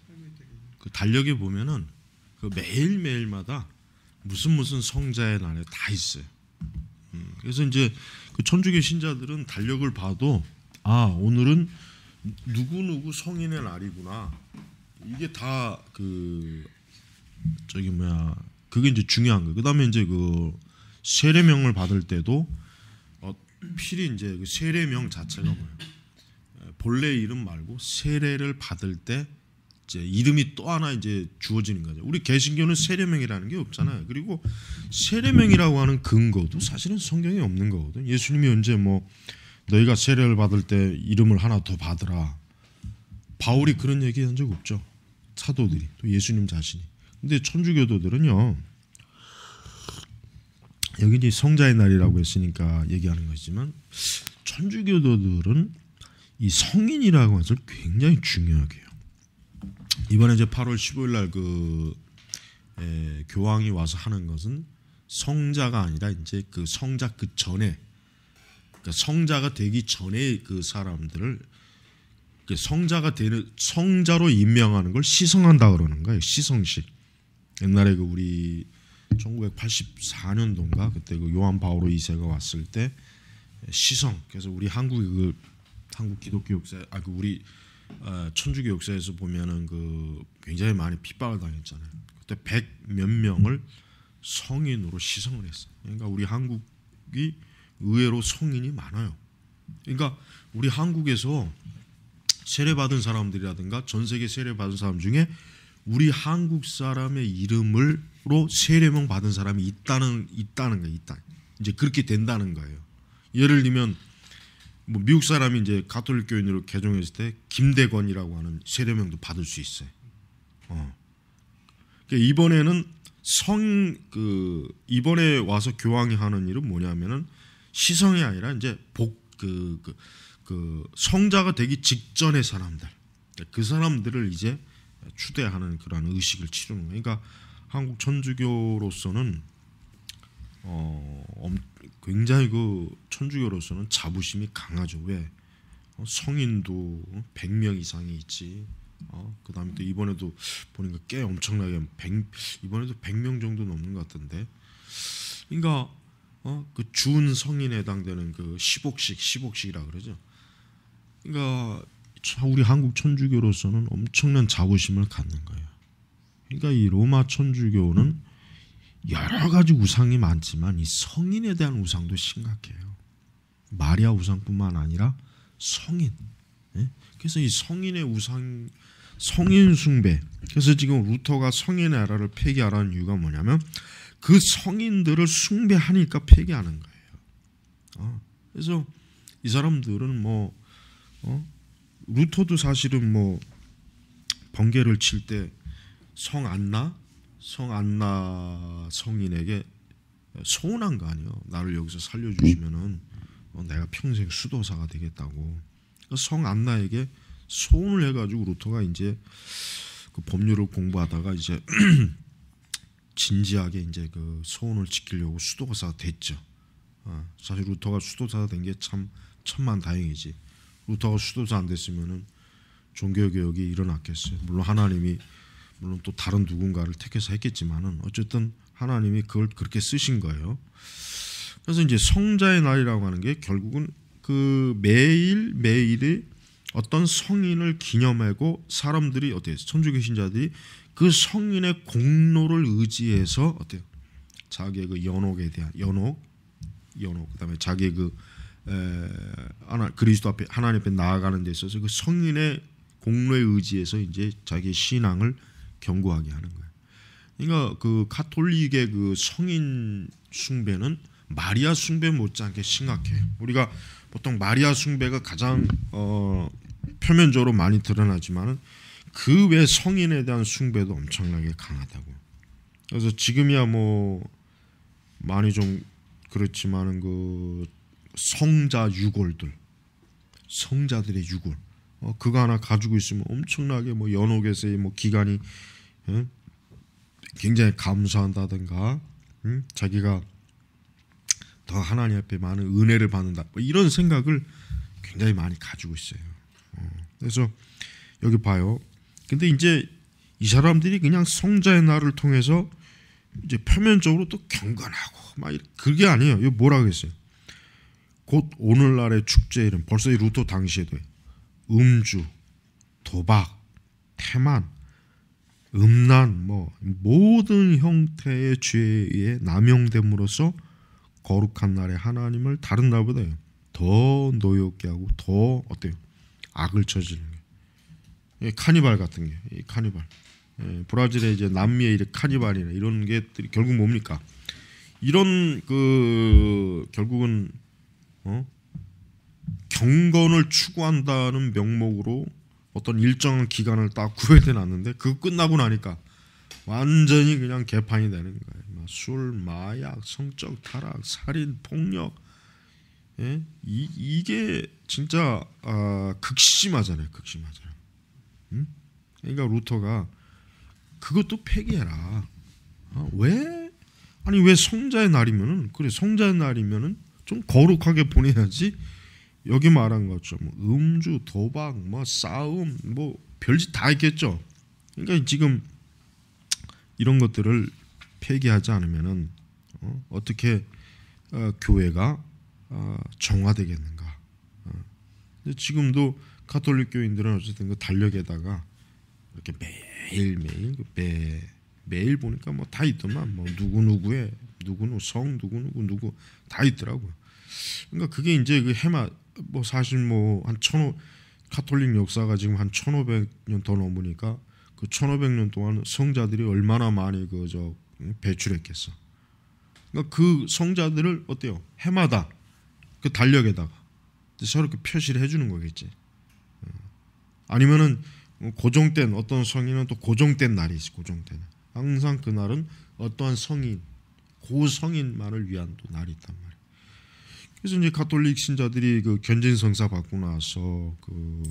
그 달력에 보면은 그 매일 매일마다 무슨 무슨 성자의 날에 다 있어요. 음, 그래서 이제 그 천주교 신자들은 달력을 봐도 아 오늘은 누구 누구 성인의 날이구나. 이게 다 그 저기 뭐야 그게 이제 중요한 거 그다음에 이제 그 세례명을 받을 때도 어, 필히 이제 그 세례명 자체가 뭐예요? 본래 이름 말고 세례를 받을 때 이제 이름이 또 하나 이제 주어지는 거죠. 우리 개신교는 세례명이라는 게 없잖아요. 그리고 세례명이라고 하는 근거도 사실은 성경에 없는 거거든. 예수님이 언제 뭐 너희가 세례를 받을 때 이름을 하나 더 받으라. 바울이 그런 얘기 한적 없죠. 사도들이 또 예수님 자신이. 근데 천주교도들은요. 여기 이제 성자의 날이라고 했으니까 얘기하는 거지만 천주교도들은 이 성인이라고 해서 굉장히 중요하게 요 이번에 이제 8월 15일 날그 교황이 와서 하는 것은 성자가 아니라 이제 그 성자 그 전에 그러니까 성자가 되기 전에 그 사람들을 그 성자가 되는 성자로 임명하는 걸 시성한다 그러는 거예요. 시성식. 옛날에 그 우리 1984년도인가 그때 그 요한 바오로 2세가 왔을 때 시성. 그래서 우리 한국의 그 한국 기독교 역사 아그 우리 어, 천주교 역사에서 보면은 그 굉장히 많이 핍박을 당했잖아요. 그때 백몇 명을 성인으로 시성을 했어 그러니까 우리 한국이 의외로 성인이 많아요. 그러니까 우리 한국에서 세례 받은 사람들이라든가 전 세계 세례 받은 사람 중에 우리 한국 사람의 이름을로 세례명 받은 사람이 있다는 있다는 거 있다. 이제 그렇게 된다는 거예요. 예를 들면 뭐 미국 사람이 이제 가톨릭 교인으로 개종했을 때 김대건이라고 하는 세례명도 받을 수 있어요. 어. 그러니까 이번에는 성 그 이번에 와서 교황이 하는 일은 뭐냐면은 시성이 아니라 이제 복 그 그, 그 성자가 되기 직전의 사람들 그 사람들을 이제 추대하는 그러 의식을 치르는 거예요. 그러니까 한국 천주교로서는 어, 엄, 굉장히 그 천주교로서는 자부심이 강하죠. 왜? 어, 성인도 100명 어, 이상이 있지. 어, 그다음에 또 이번에도 보니까 꽤 엄청나게 100, 이번에도 100명 정도 넘는 것 같던데. 그러니까 어, 그준 성인에 해당되는 그 10억씩 10억씩이라 그러죠. 그러니까 우리 한국 천주교로서는 엄청난 자부심을 갖는 거예요. 그러니까 이 로마 천주교는 여러 가지 우상이 많지만 이 성인에 대한 우상도 심각해요. 마리아 우상뿐만 아니라 성인. 예? 그래서 이 성인의 우상, 성인 숭배. 그래서 지금 루터가 성인의 나라를 폐기하라는 이유가 뭐냐면 그 성인들을 숭배하니까 폐기하는 거예요. 어? 그래서 이 사람들은 뭐 어? 루터도 사실은 뭐 번개를 칠 때 성 안나 성 안나 성인에게 서운한 거 아니에요. 나를 여기서 살려주시면은 어, 내가 평생 수도사가 되겠다고. 성 안나에게 소원을 해가지고 루터가 이제 그 법률을 공부하다가 이제 *clears throat* 진지하게 이제 그 소원을 지키려고 수도사 됐죠. 어, 사실 루터가 수도사가 된 게 참 천만 다행이지. 루터가 수도사 안 됐으면은 종교 개혁이 일어났겠어요. 물론 하나님이 물론 또 다른 누군가를 택해서 했겠지만은 어쨌든 하나님이 그걸 그렇게 쓰신 거예요. 그래서 이제 성자의 날이라고 하는 게 결국은 그 매일 매일이 어떤 성인을 기념하고 사람들이 어때요? 천주교 신자들이 그 성인의 공로를 의지해서 어때요? 자기의 그 연옥에 대한 연옥, 연옥 그다음에 자기의 그 에, 하나 그리스도 앞에 하나님 앞에 나아가는 데 있어서 그 성인의 공로에 의지해서 이제 자기 신앙을 경고하게 하는 거예요. 그러니까 그 가톨릭의 그 성인 숭배는 마리아 숭배 못지않게 심각해 우리가 보통 마리아 숭배가 가장 어, 표면적으로 많이 드러나지만은 그 외 성인에 대한 숭배도 엄청나게 강하다고. 그래서 지금이야 뭐 많이 좀 그렇지만은 그 성자 유골들, 성자들의 유골, 어, 그거 하나 가지고 있으면 엄청나게 뭐 연옥에서의 뭐 기간이 응? 굉장히 감사한다든가 응? 자기가 더 하나님 앞에 많은 은혜를 받는다 뭐 이런 생각을 굉장히 많이 가지고 있어요. 어. 그래서 여기 봐요. 근데 이제 이 사람들이 그냥 성자의 날을 통해서 이제 표면적으로 또 경건하고 막 그게 아니에요. 이거 뭐라 그랬어요? 곧 오늘날의 축제 이름 벌써 루토 당시에도 음주, 도박, 태만, 음란 뭐 모든 형태의 죄에 의해 남용됨으로써 거룩한 날에 하나님을 다른 날보다 더 노엽게 하고 더 어때요 악을 저지르는 게 예, 카니발 같은 게 카니발 예, 브라질의 이제 남미의 이런 카니발이나 이런 게 결국 뭡니까 이런 그 결국은 어? 경건을 추구한다는 명목으로 어떤 일정 기간을 딱 구별해 놨는데 그 끝나고 나니까 완전히 그냥 개판이 되는 거예요. 술, 마약, 성적 타락, 살인, 폭력. 예? 이, 이게 진짜 아, 극심하잖아요. 극심하잖아요. 응? 음? 그러니까 루터가 그것도 폐기해라. 아, 왜? 아니 왜 성자의 날이면은 그래 성자의 날이면은 좀 거룩하게 보내야지. 여기 말한 것처럼 뭐 음주, 도박, 뭐 싸움, 뭐 별짓 다 있겠죠. 그러니까 지금 이런 것들을 폐기하지 않으면은 어, 어떻게 어, 교회가 어, 정화되겠는가? 어. 근데 지금도 카톨릭 교인들은 어쨌든 그 달력에다가 이렇게 매일 매일 그 매 매일 보니까 뭐 다 있더만 뭐 누구 누구의 누구 누구 성 누구 누구 누구 다 있더라고요. 그러니까 그게 이제 그 해마 뭐 사실 뭐한 천오 카톨릭 역사가 지금 한 천오백 년더 넘으니까 그 천오백 년 동안 성자들이 얼마나 많이 그저 음, 배출했겠어. 그러니까 그 성자들을 어때요? 해마다 그 달력에다가 저렇게 표시를 해주는 거겠지. 어. 아니면은 고정된 어떤 성인은 또 고정된 날이 있어. 고정된 항상 그 날은 어떠한 성인 고성인만을 위한 또 날이 있단 말이야. 그래서 이제 가톨릭 신자들이 그 견진 성사 받고 나서 그,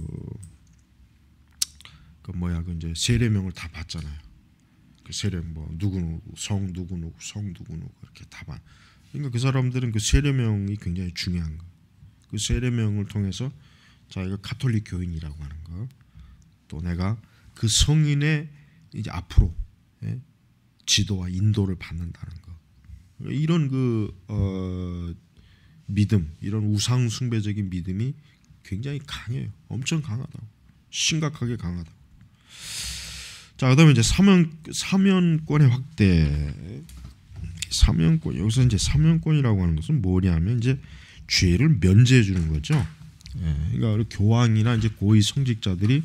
그 뭐야 그 이제 세례명을 다 받잖아요. 그 세례 뭐 누구 누구 성 누구 누구 성 누구 누구 이렇게 다 받. 그러니까 그 사람들은 그 세례명이 굉장히 중요한 거. 그 세례명을 통해서 자기가 가톨릭 교인이라고 하는 거. 또 내가 그 성인의 이제 앞으로 예? 지도와 인도를 받는다는 거. 이런 그 어. 믿음, 이런 우상 숭배적인 믿음이 굉장히 강해요. 엄청 강하다. 심각하게 강하다. 자, 그다음에 이제 사면 사면권의 확대. 사면권 여기서 이제 사면권이라고 하는 것은 뭐냐면 이제 죄를 면제해 주는 거죠. 예, 그러니까 교황이나 이제 고위 성직자들이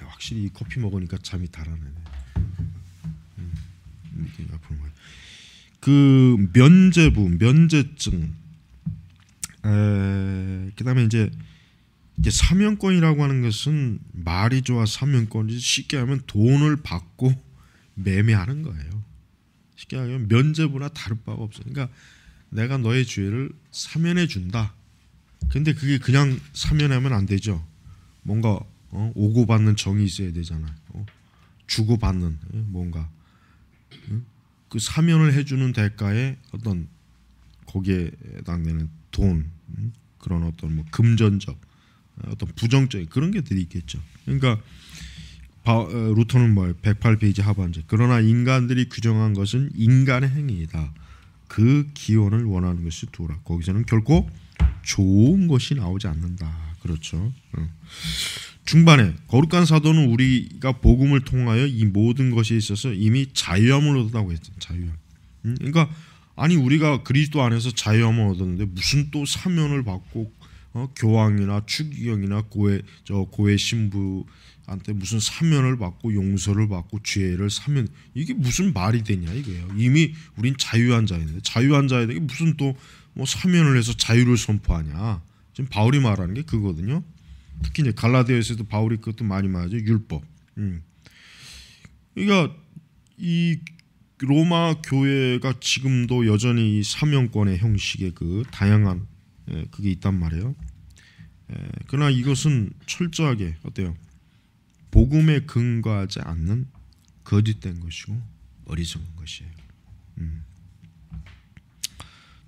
확실히 커피 먹으니까 잠이 달아나네. 음, 이게 아픈 거예요. 그 면제부, 면제증, 에, 그다음에 이제 이제 사명권이라고 하는 것은 말이 좋아 사명권이 쉽게 하면 돈을 받고 *laughs* 매매하는 거예요. 쉽게 하면 면제부나 다를 바가 없어. 그러니까 내가 너의 죄를 사면해 준다. 근데 그게 그냥 사면하면 안 되죠. 뭔가 어? 오고받는 정이 있어야 되잖아요. 어? 주고받는 예, 뭔가 응? 그 사면을 해주는 대가에 어떤 거기에 당되는돈 음, 그런 어떤 뭐 금전적 어, 어떤 부정적인 그런 게들이 있겠죠. 그러니까 바, 어, 루터는 뭐 108페이지 하반절 그러나 인간들이 규정한 것은 인간의 행위이다. 그 기원을 원하는 것이 두라. 거기서는 결코 좋은 것이 나오지 않는다. 그렇죠. 어. 중반에 거룩한 사도는 우리가 복음을 통하여 이 모든 것이 있어서 이미 자유함을 얻었다고 했죠. 자유함. 음, 그러니까 아니 우리가 그리스도 안에서 자유함을 얻었는데 무슨 또 사면을 받고 어, 교황이나 추기경이나 고해 저 고해 신부한테 무슨 사면을 받고 용서를 받고 죄를 사면 이게 무슨 말이 되냐 이거예요. 이미 우린 자유한 자인데 자유한 자에게 무슨 또 뭐 사면을 해서 자유를 선포하냐. 지금 바울이 말하는 게 그거거든요. 특히 이제 갈라디아에서도 바울이 그것도 많이 말하죠. 율법. 음. 그러니까 이 로마 교회가 지금도 여전히 사명권의 형식의 그 다양한 예, 그게 있단 말이에요. 예, 그러나 이것은 철저하게 어때요? 복음에 근거하지 않는 거짓된 것이고 어리석은 것이에요. 음.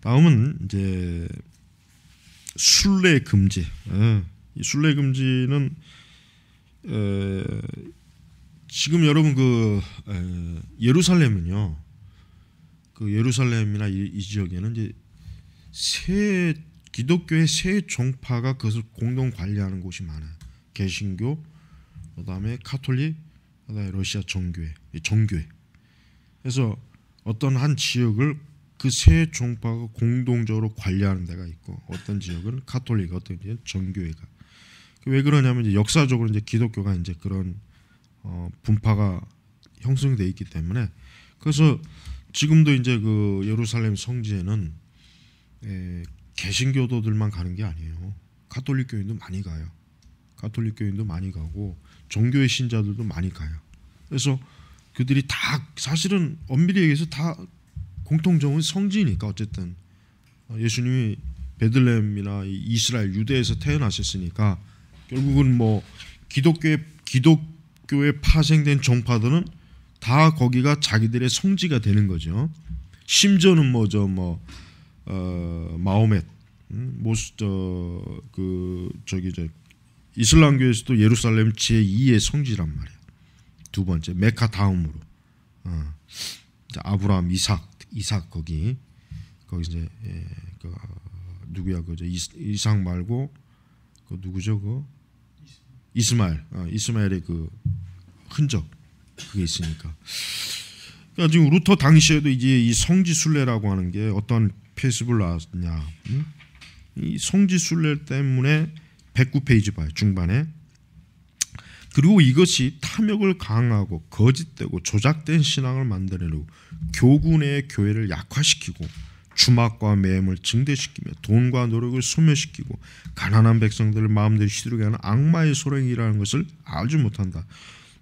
다음은 이제 순례 금지. 예. 이 순례 금지는 에, 지금 여러분 그 에, 예루살렘은요. 그 예루살렘이나 이, 이 지역에는 이제 세 기독교의 세 종파가 그것을 공동 관리하는 곳이 많아요. 개신교, 그다음에 카톨릭, 그다음에 러시아 정교회, 정교회. 그래서 어떤 한 지역을 그 세 종파가 공동적으로 관리하는 데가 있고 어떤 지역은 카톨릭, 어떤 지역은 정교회가 왜 그러냐면 이제 역사적으로 이제 기독교가 이제 그런 어, 분파가 형성돼 있기 때문에 그래서 지금도 이제 그 예루살렘 성지에는 에, 예, 개신교도들만 가는 게 아니에요. 가톨릭 교인도 많이 가요. 가톨릭 교인도 많이 가고 종교의 신자들도 많이 가요. 그래서 그들이 다 사실은 엄밀히 얘기해서 다 공통점은 성지니까 어쨌든 어, 예수님이 베들레헴이나 이스라엘 유대에서 태어나셨으니까 결국은 뭐 기독교의 기독교에 파생된 종파들은 다 거기가 자기들의 성지가 되는 거죠. 심지어는 뭐저뭐 뭐, 어, 마호멧 모저그 음, 뭐 스 저기 저 이슬람교에서도 예루살렘 제 2의 성지란 말이야. 두 번째 메카 다음으로 어. 아브라함 이삭 이삭 거기 거기 이제 예, 그 누구야 그저 이삭 말고 그 누구죠 그 이스마엘, 어, 이스마엘의 그 흔적 그게 있으니까. 그러니까 지금 루터 당시에도 이제 이 성지 순례라고 하는 게 어떤 페이스북 나왔냐? 응? 음? 이 성지 순례 때문에 109페이지 봐요 중반에. 그리고 이것이 탐욕을 강하고 거짓되고 조작된 신앙을 만들어내고 교군의 교회를 약화시키고 주막과 매음을 증대시키며 돈과 노력을 소멸시키고 가난한 백성들을 마음대로 시들르게 하는 악마의 소행이라는 것을 알지 못한다.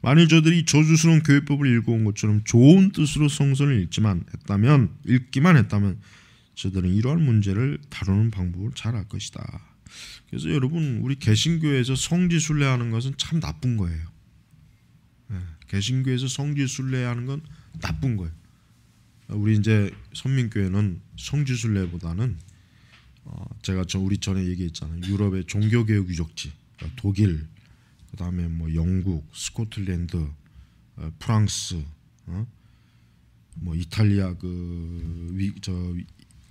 만일 저들이 저주스러운 교회법을 읽어온 것처럼 좋은 뜻으로 성서를 읽지만 했다면 읽기만 했다면 저들은 이러한 문제를 다루는 방법을 잘 알 것이다. 그래서 여러분 우리 개신교에서 성지순례하는 것은 참 나쁜 거예요. 네, 개신교에서 성지순례하는 건 나쁜 거예요. 우리 이제 선민교회는 성지순례보다는 어, 제가 저 우리 전에 얘기했잖아요. 유럽의 종교개혁 유적지 그러니까 독일, 그다음에 뭐 영국, 스코틀랜드, 어, 프랑스, 어? 뭐 이탈리아 그저그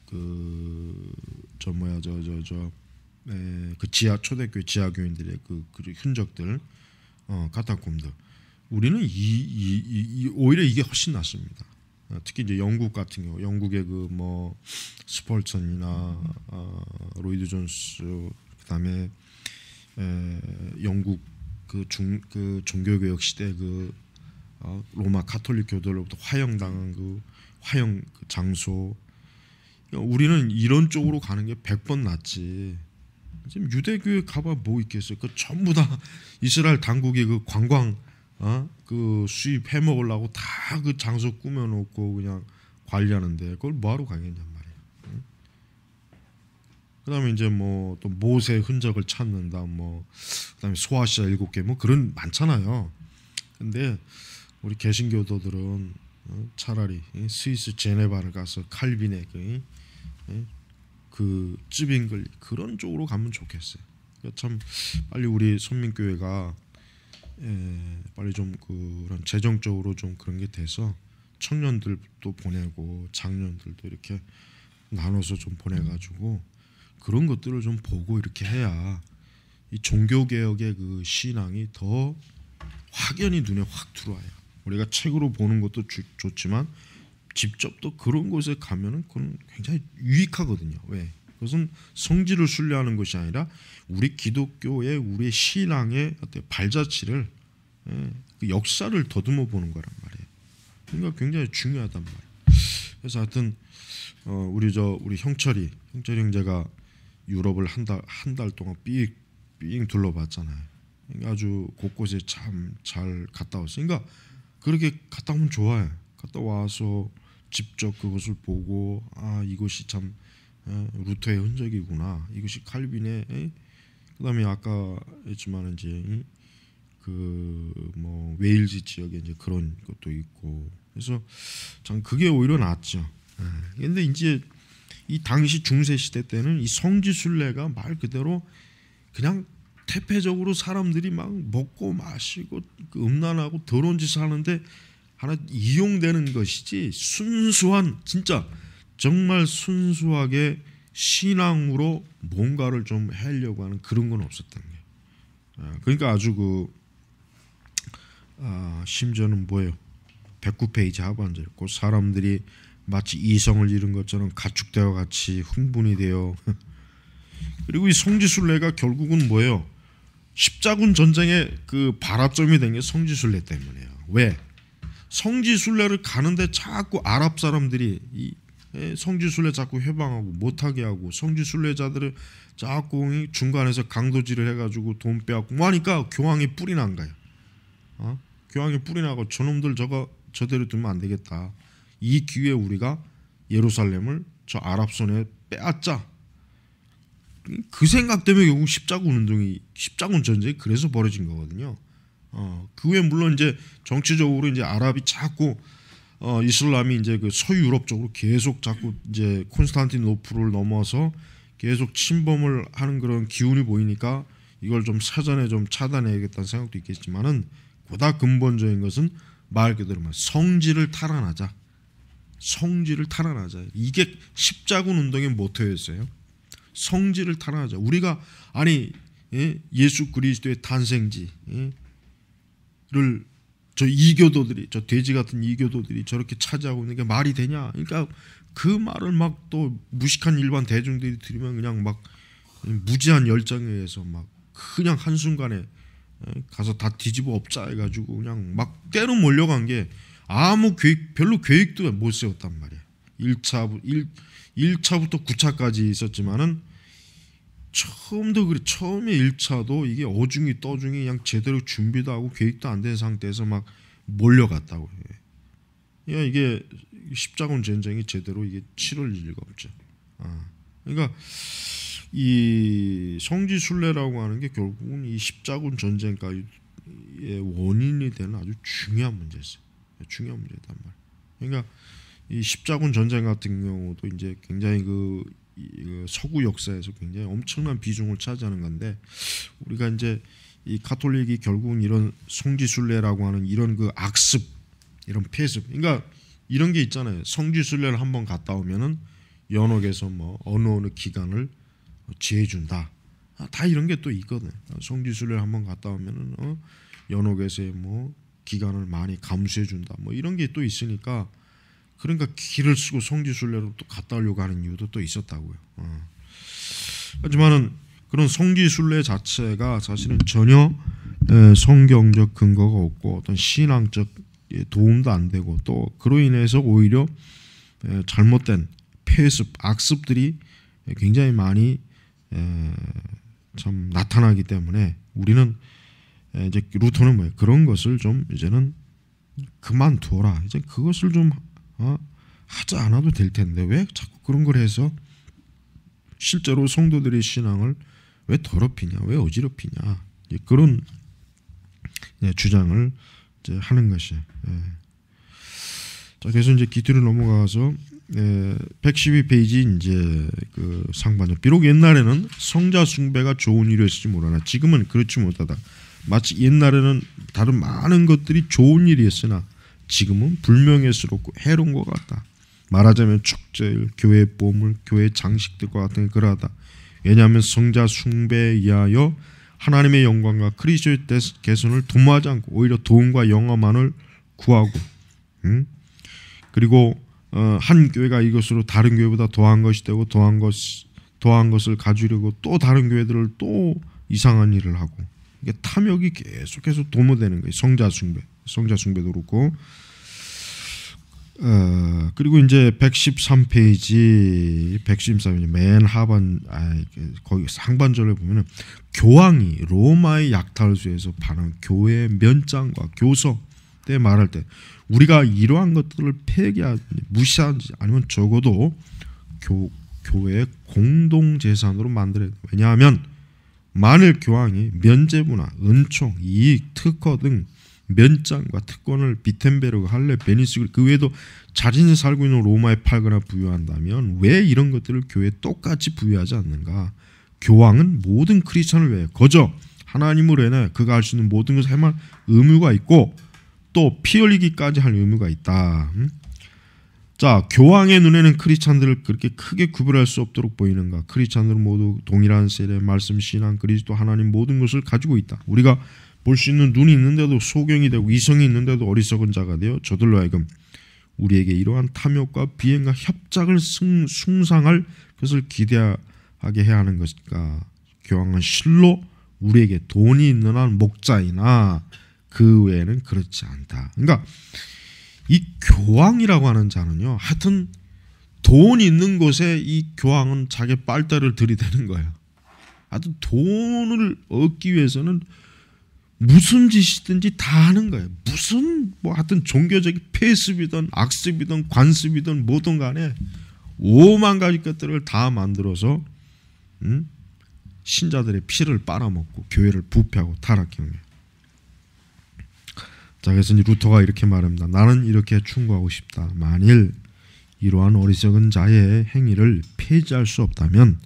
그, 저 뭐야 저 저저그 지하 초대교회 지하 교인들의 그, 그 흔적들 어 카타콤들 우리는 이, 이, 이, 이 오히려 이게 훨씬 낫습니다. 어, 특히 이제 영국 같은 경우 영국의 그뭐 스펄천이나 어, 로이드 존스 그다음에 에, 영국 그중그 그 종교개혁 시대 그 어, 로마 카톨릭 교도로부터 화형당한 그 화형 그 장소 어, 우리는 이런 쪽으로 가는 게 백 번 낫지 지금 유대교에 가봐 뭐 있겠어요 그 전부 다 이스라엘 당국이 그 관광 어? 그 수입해 먹으려고 다 그 장소 꾸며놓고 그냥 관리하는데 그걸 뭐하러 가겠냐 말이에요. 응? 그다음에 이제 뭐 또 모세 흔적을 찾는다 뭐 그다음에 소아시아 일곱 개 뭐 그런 많잖아요. 근데 우리 개신교도들은 어, 차라리 스위스 제네바를 가서 칼빈의 그, 그 쯔빙글 그런 쪽으로 가면 좋겠어요. 그러니까 참 빨리 우리 손민교회가 에, 예, 빨리 좀 그런 재정적으로 좀 그런 게 돼서 청년들도 보내고 장년들도 이렇게 나눠서 좀 보내가지고 그런 것들을 좀 보고 이렇게 해야 이 종교 개혁의 그 신앙이 더 확연히 눈에 확 들어와요. 우리가 책으로 보는 것도 주, 좋지만 직접 또 그런 곳에 가면은 그건 굉장히 유익하거든요. 왜? 그것은 성질을 순례하는 것이 아니라 우리 기독교의 우리 신앙의 어떤 발자취를 예, 그 역사를 더듬어 보는 거란 말이에요. 그러니까 굉장히 중요하단 말이에요. 그래서 하여튼 어, 우리 저 우리 형철이 형철 형제가 유럽을 한 달 한 달 동안 삥삥 둘러봤잖아요. 그러니까 아주 곳곳에 참 잘 갔다 왔어요. 그러니까 그렇게 갔다 오면 좋아요. 갔다 와서 직접 그것을 보고 아 이것이 참 루터의 흔적이구나. 이것이 칼빈의 그다음에 아까 했지만 이제 그뭐 웨일즈 지역에 이제 그런 것도 있고 그래서 참 그게 오히려 낫죠. 그런데 이제 이 당시 중세 시대 때는 이 성지 순례가 말 그대로 그냥 태폐적으로 사람들이 막 먹고 마시고 그 음란하고 더러운 짓을 하는데 하나 이용되는 것이지 순수한 진짜 정말 순수하게 신앙으로 뭔가를 좀 하려고 하는 그런 건없었던 거예요. 아, 그러니까 아주 그 아, 심지어는 뭐예요? 109페이지 하반절 곧 사람들이 마치 이성을 잃은 것처럼 가축대와 같이 흥분이 되어 *laughs* 그리고 이 성지순례가 결국은 뭐예요? 십자군 전쟁의 그 발화점이 된 게 성지순례 때문이에요. 왜? 성지순례를 가는데 자꾸 아랍 사람들이 이 예, 성지순례 자꾸 해방하고 못하게 하고 성지순례자들은 자꾸 중간에서 강도질을 해가지고 돈 빼앗고 뭐 하니까 교황이 뿔이 난 거야. 어? 교황이 뿌리 나고 저놈들 저거 저대로 두면 안 되겠다. 이 기회에 우리가 예루살렘을 저 아랍 손에 빼앗자. 그 생각 때문에 결국 십자군 운동이 십자군 전쟁이 그래서 벌어진 거거든요. 어, 그 외에 물론 이제 정치적으로 이제 아랍이 자꾸 어, 이슬람이 이제 그 서유럽 쪽으로 계속 자꾸 이제 콘스탄티노플을 넘어서 계속 침범을 하는 그런 기운이 보이니까 이걸 좀 사전에 좀 차단해야겠다는 생각도 있겠지만은 보다 근본적인 것은 말 그대로 성질을 탈환하자. 성질을 탈환하자. 이게 십자군 운동의 모토였어요. 성질을 탈환하자. 우리가 아니 예? 수 그리스도의 탄생지를 저 이교도들이 저 돼지 같은 이교도들이 저렇게 차지하고 있는 게 말이 되냐? 그러니까 그 말을 막 또 무식한 일반 대중들이 들으면 그냥 막 무지한 열정에 의해서 막 그냥 한 순간에 가서 다 뒤집어 엎자 해가지고 그냥 막 때로 몰려간 게 아무 계획 별로 계획도 못 세웠단 말이야. 1차 부1 1차부터 9차까지 있었지만은 처음도 그래 처음에 1차도 이게 어중이 떠중이 그냥 제대로 준비도 하고 계획도 안 된 상태에서 막 몰려갔다고 해. 예. 그러 이게 십자군 전쟁이 제대로 이게 7월 일가 없죠. 아. 그러니까 이 성지순례라고 하는 게 결국은 이 십자군 전쟁까지의 원인이 되는 아주 중요한 문제였어요. 중요한 문제단 말. 그러니까 이 십자군 전쟁 같은 경우도 이제 굉장히 그 서구 역사에서 굉장히 엄청난 비중을 차지하는 건데 우리가 이제 이카톨릭이 결국은 이런 성지순례라고 하는 이런 그 악습 이런 폐습 그러니까 이런 게 있잖아요 성지순례를 한번 갔다 오면은 연옥에서 뭐 어느 어느 기간을 지해준다 아, 다 이런 게 또 있거든 성지순례를 한번 갔다 오면은 어 연옥에서의 뭐 기간을 많이 감수해준다 뭐 이런 게 또 있으니까 그러니까 길을 쓰고 성지순례로 또 갔다 오려고 하는 이유도 또 있었다고요. 어. 하지만은 그런 성지순례 자체가 사실은 전혀 성경적 근거가 없고 어떤 신앙적 예, 도움도 안 되고 또 그로 인해서 오히려 잘못된 폐습 악습들이 굉장히 많이 참 나타나기 때문에 우리는 이제 루터는 뭐예요? 그런 것을 좀 이제는 그만두어라. 이제 그것을 좀 어? 하지 않아도 될 텐데 왜 자꾸 그런 걸 해서 실제로 성도들의 신앙을 왜 더럽히냐, 왜 어지럽히냐 그런 예, 주장을 하는 것이. 예. 자, 그래서 이제 기틀을 넘어가서 예, 112페이지 이제 그 상반절. 비록 옛날에는 성자 숭배가 좋은 일이었을지 몰라나 지금은 그렇지 못하다. 마치 옛날에는 다른 많은 것들이 좋은 일이었으나 지금은 불명예스럽고 해로운 것 같다. 말하자면 축제일, 교회 보물, 교회 장식들과 같은 그러하다. 왜냐하면 성자 숭배에 의하여 하나님의 영광과 크리스의 개선을 도모하지 않고 오히려 도움과 영화만을 구하고 음? 그리고 어, 한 교회가 이것으로 다른 교회보다 더한 것이 되고 더한 것 더한 것을 가지려고 또 다른 교회들을 또 이상한 일을 하고 이게 탐욕이 계속해서 도모되는 거예요 성자 숭배 성자 숭배도 그렇고 어, 그리고 이제 113페이지 113페이지 맨 하반 아, 거기 상반절에 보면은 교황이 로마의 약탈수에서 반한 교회 면장과 교서 때 말할 때 우리가 이러한 것들을 폐기하지 무시하지 아니면 적어도 교 교회 공동 재산으로 만들어 왜냐하면 만일 교황이 면제부나 은총, 이익, 특허 등 면장과 특권을 비텐베르가 할레 베니스 그 외에도 자신이 살고 있는 로마에 팔거나 부여한다면 왜 이런 것들을 교회에 똑같이 부여하지 않는가? 교황은 모든 크리스천을 위해 거저 하나님으로 인해 그가 할 수 있는 모든 것을 해말 의무가 있고 또 피 흘리기까지 할 의무가 있다. 음? 자, 교황의 눈에는 크리스찬들을 그렇게 크게 구별할 수 없도록 보이는가? 크리스찬들은 모두 동일한 세례, 말씀, 신앙, 그리스도, 하나님 모든 것을 가지고 있다. 우리가 볼수 있는 눈이 있는데도 소경이 되고 이성이 있는데도 어리석은 자가 되어 저들로 하여금 우리에게 이러한 탐욕과 비행과 협작을 승, 숭상할 것을 기대하게 해야 하는 것일까? 교황은 실로 우리에게 돈이 있는 한 목자이나 그 외에는 그렇지 않다. 그러니까 이 교황이라고 하는 자는요, 하여튼 돈 있는 곳에 이 교황은 자기 빨대를 들이대는 거예요. 하여튼 돈을 얻기 위해서는 무슨 짓이든지 다 하는 거예요. 무슨 뭐 하여튼 종교적인 폐습이든 악습이든 관습이든 뭐든 간에 오만 가지 것들을 다 만들어서 음? 신자들의 피를 빨아먹고 교회를 부패하고 타락해 요 자, 그래서 루터가 이렇게 말합니다. 나는 이렇게 충고하고 싶다. 만일 이러한 어리석은 자의 행위를 폐지할 수 없다면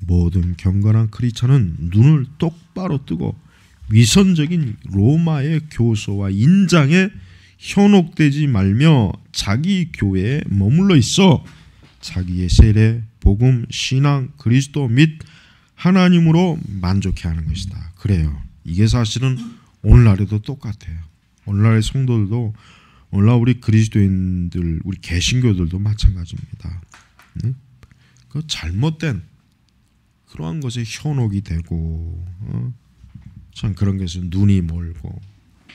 모든 경건한 크리처는 눈을 똑바로 뜨고 위선적인 로마의 교소와 인장에 현혹되지 말며 자기 교회에 머물러 있어 자기의 세례, 복음, 신앙, 그리스도 및 하나님으로 만족해 하는 것이다. 그래요. 이게 사실은 오늘날에도 똑같아요. 오늘날의 성도들도 오늘날 우리 그리스도인들, 우리 개신교들도 마찬가지입니다. 응? 그 잘못된 그러한 것에 현혹이 되고 어? 참 그런 게 있어요. 눈이 멀고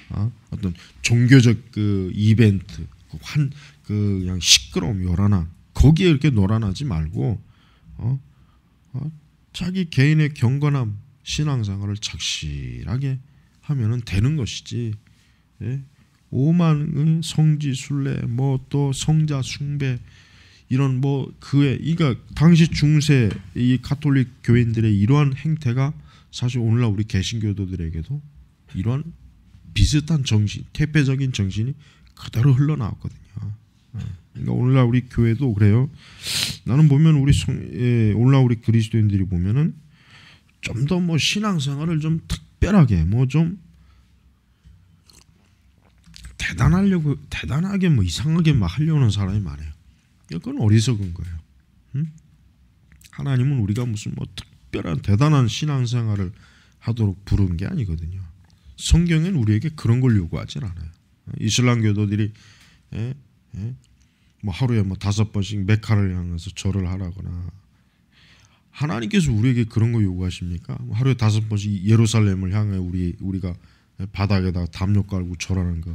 어? 떤 종교적 그 이벤트 한그 그 그냥 시끄러움 요란한 거기에 이렇게 노란하지 말고 어? 어? 자기 개인의 경건함 신앙생활을 착실하게 하면은 되는 것이지 예? 오만의 성지 순례 뭐 또 성자 숭배 이런 뭐 그의 그러니까 당시 중세 이 가톨릭 교인들의 이러한 행태가 사실 오늘날 우리 개신교도들에게도 이런 비슷한 정신, 퇴폐적인 정신이 그대로 흘러나왔거든요. 어. 그러니까 오늘날 우리 교회도 그래요. 나는 보면 우리 성, 예, 오늘날 우리 그리스도인들이 보면은 좀 더 뭐 신앙생활을 좀 특별하게 뭐 좀 대단하려고 대단하게 뭐 이상하게 막 하려는 사람이 많아요. 그건 어리석은 거예요. 응? 음? 하나님은 우리가 무슨 뭐 특, 특별한 대단한 신앙생활을 하도록 부른 게 아니거든요. 성경엔 우리에게 그런 걸 요구하진 않아요. 이슬람 교도들이 에, 예, 에, 예, 뭐 하루에 뭐 다섯 번씩 메카를 향해서 절을 하라거나 하나님께서 우리에게 그런 거 요구하십니까? 뭐 하루에 다섯 번씩 예루살렘을 향해 우리 우리가 바닥에다 담요 깔고 절하는 거.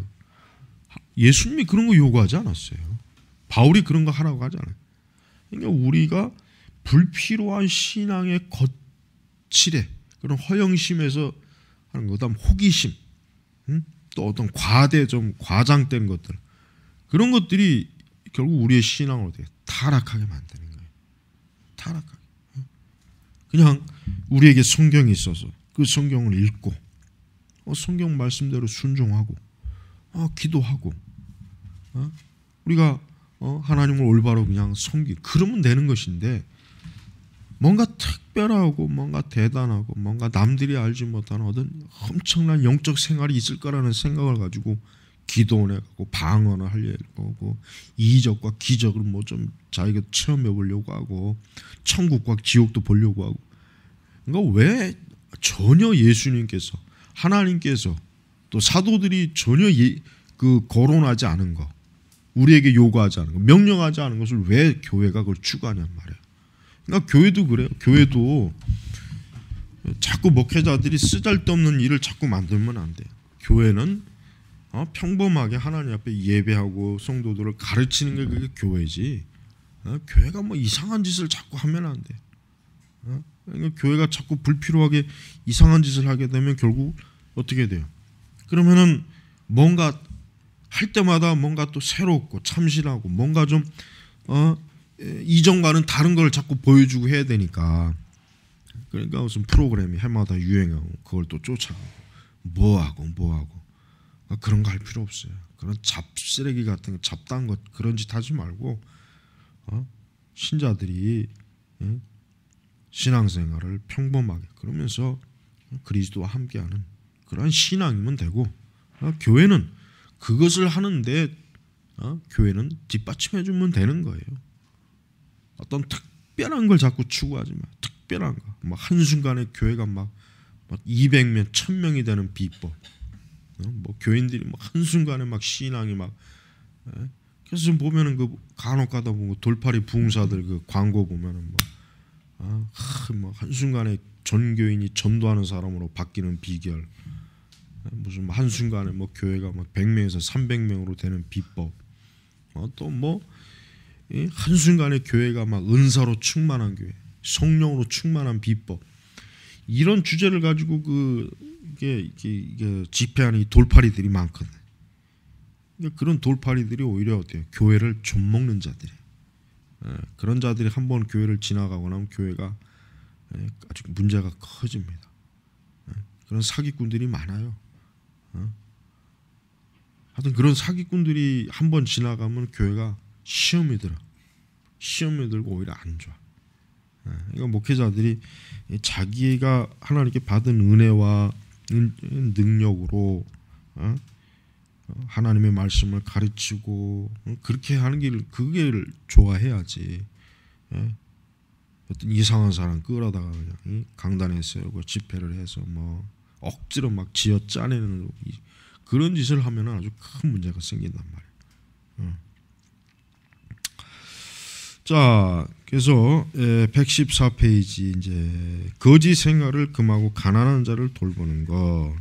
예수님이 그런 거 요구하지 않았어요. 바울이 그런 거 하라고 하잖아요. 그러니까 우리가 불필요한 신앙의 거칠에 그런 허영심에서 하는 거, 그다음 호기심, 응? 음? 또 어떤 과대 좀 과장된 것들 그런 것들이 결국 우리의 신앙을 어떻게 타락하게 만드는 거예요. 타락하게. 음? 그냥 우리에게 성경이 있어서 그 성경을 읽고 어, 성경 말씀대로 순종하고 어, 기도하고 어? 우리가 어, 하나님을 올바로 그냥 섬기 그러면 되는 것인데 뭔가 특별하고 뭔가 대단하고 뭔가 남들이 알지 못하는 어떤 엄청난 영적 생활이 있을 거라는 생각을 가지고 기도원에 가고 방언을 하려고 하고 이적과 기적을 뭐 좀 자기가 체험해 보려고 하고 천국과 지옥도 보려고 하고 그러니까 왜 전혀 예수님께서 하나님께서 또 사도들이 전혀 예, 그 거론하지 않은 거 우리에게 요구하지 않은 거 명령하지 않은 것을 왜 교회가 그걸 추구하냔 말이야 그러니까 교회도 그래요. 교회도 자꾸 목회자들이 쓰잘데없는 일을 자꾸 만들면 안돼 교회는 어, 평범하게 하나님 앞에 예배하고 성도들을 가르치는 게 그게 교회지. 어? 교회가 뭐 이상한 짓을 자꾸 하면 안 돼. 어? 그러니까 교회가 자꾸 불필요하게 이상한 짓을 하게 되면 결국 어떻게 돼요? 그러면은 뭔가 할 때마다 뭔가 또 새롭고 참신하고 뭔가 좀 어, 이전과는 다른 걸 자꾸 보여주고 해야 되니까 그러니까 무슨 프로그램이 해마다 유행하고 그걸 또 쫓아가고 뭐하고 뭐하고 아, 그런 거 할 필요 없어요. 그런 잡쓰레기 같은 거 잡다한 것 그런 짓 하지 말고 어? 신자들이 예? 신앙생활을 평범하게 그러면서 그리스도와 함께하는 그러 신앙이면 되고 어? 교회는 그것을 하는데 어? 교회는 뒷받침해주면 되는 거예요. 어떤 특별한 걸 자꾸 추구하지 마. 특별한 거. 막 한순간에 교회가 막, 200명, 1000명이 되는 비법. 어? 뭐 교인들이 막 한순간에 막 신앙이 막 예? 그래서 보면은 그 간혹 가다 보면 돌팔이 부흥사들 그 광고 보면은 뭐 아, 하, 한순간에 전교인이 전도하는 사람으로 바뀌는 비결 예? 무슨 뭐 한순간에 뭐 교회가 막 100명에서 300명으로 되는 비법 어, 또뭐 예? 한순간에 교회가 막 은사로 충만한 교회, 성령으로 충만한 비법 이런 주제를 가지고 그 이게, 이게, 이게 집회하는 돌파리들이 많거든. 그 그런 돌파리들이 오히려 어때요? 교회를 좀 먹는 자들이 예, 그런 자들이 한번 교회를 지나가거나 하면 교회가 예, 아주 문제가 커집니다. 그런 사기꾼들이 많아요. 어? 하여튼 그런 사기꾼들이 한번 지나가면 교회가 시험이 들어. 시험이 들고 오히려 안 좋아. 네, 이거 목회자들이 자기가 하나님께 받은 은혜와 능력으로 어? 어, 하나님의 말씀을 가르치고 어? 그렇게 하는 길 그게를 좋아해야지. 예? 어떤 이상한 사람 끌어다가 그냥 강단에 세우고 집회를 해서 뭐 억지로 막 지어 짜내는 그런 짓을 하면 아주 큰 문제가 생긴단 말이야. 자, 그래서 114페이지 예, 이제 거짓 생활을 금하고 가난한 자를 돌보는 거정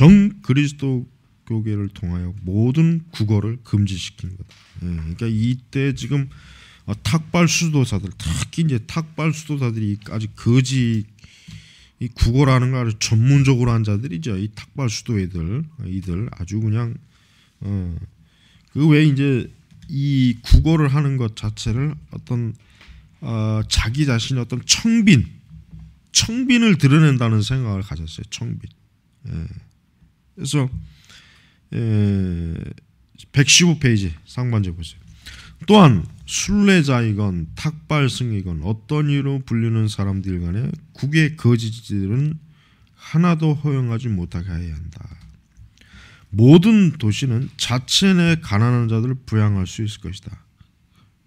음? 그리스도 교계를 통하여 모든 국어를 금지시킨 거다. 예, 그러니까 이때 지금 어, 탁발 수도사들 특히 이제 탁발 수도사들이 아주 거지 이 국어라는 걸 아주 전문적으로 한 자들이죠. 이 탁발 수도 애들 이들 아주 그냥 어, 그외 이제 이 국어를 하는 것 자체를 어떤 어, 자기 자신의 어떤 청빈, 청빈을 드러낸다는 생각을 가졌어요. 청빈. 예. 그래서 예, 115페이지 상반제 보세요. 또한 순례자이건 탁발승이건 어떤 이유로 불리는 사람들 간에 국의 거짓들은 하나도 허용하지 못하게 해야 한다. 모든 도시는 자체 내 가난한 자들을 부양할 수 있을 것이다.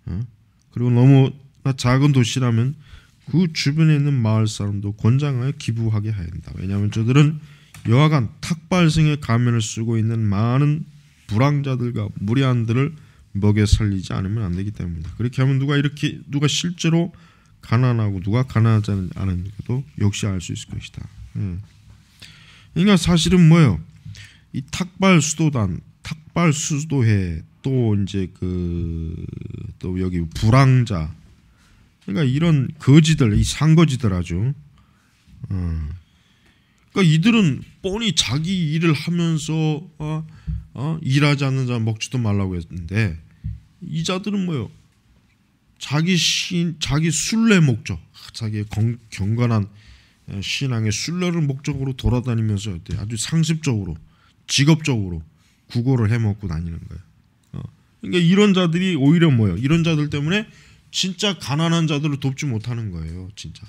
어? 그리고 너무나 작은 도시라면 그 주변에 있는 마을 사람도 권장하여 기부하게 해야 다 왜냐하면 저들은 여하간 탁발승의 가면을 쓰고 있는 많은 불황자들과 무리한들을 먹여 살리지 않으면 안 되기 때문이다. 그렇게 하면 누가 이렇게 누가 실제로 가난하고 누가 가난하지 않은지도 역시 알 수 있을 것이다. 예. 그러니까 사실은 뭐예요? 이 탁발 수도단, 탁발 수도회 또 이제 그 또 여기 불황자 그러니까 이런 거지들, 이 상거지들 아주 어. 그러니까 이들은 뻔히 자기 일을 하면서 어, 어? 일하지 않는 자 먹지도 말라고 했는데 이 자들은 뭐요? 자기 신, 자기 순례 목적, 자기의 건, 경건한 어, 신앙의 순례를 목적으로 돌아다니면서 어때 아주 상습적으로 직업적으로 구걸을 해먹고 다니는 거예요. 어. 그러니까 이런 자들이 오히려 뭐예요? 이런 자들 때문에 진짜 가난한 자들을 돕지 못하는 거예요, 진짜.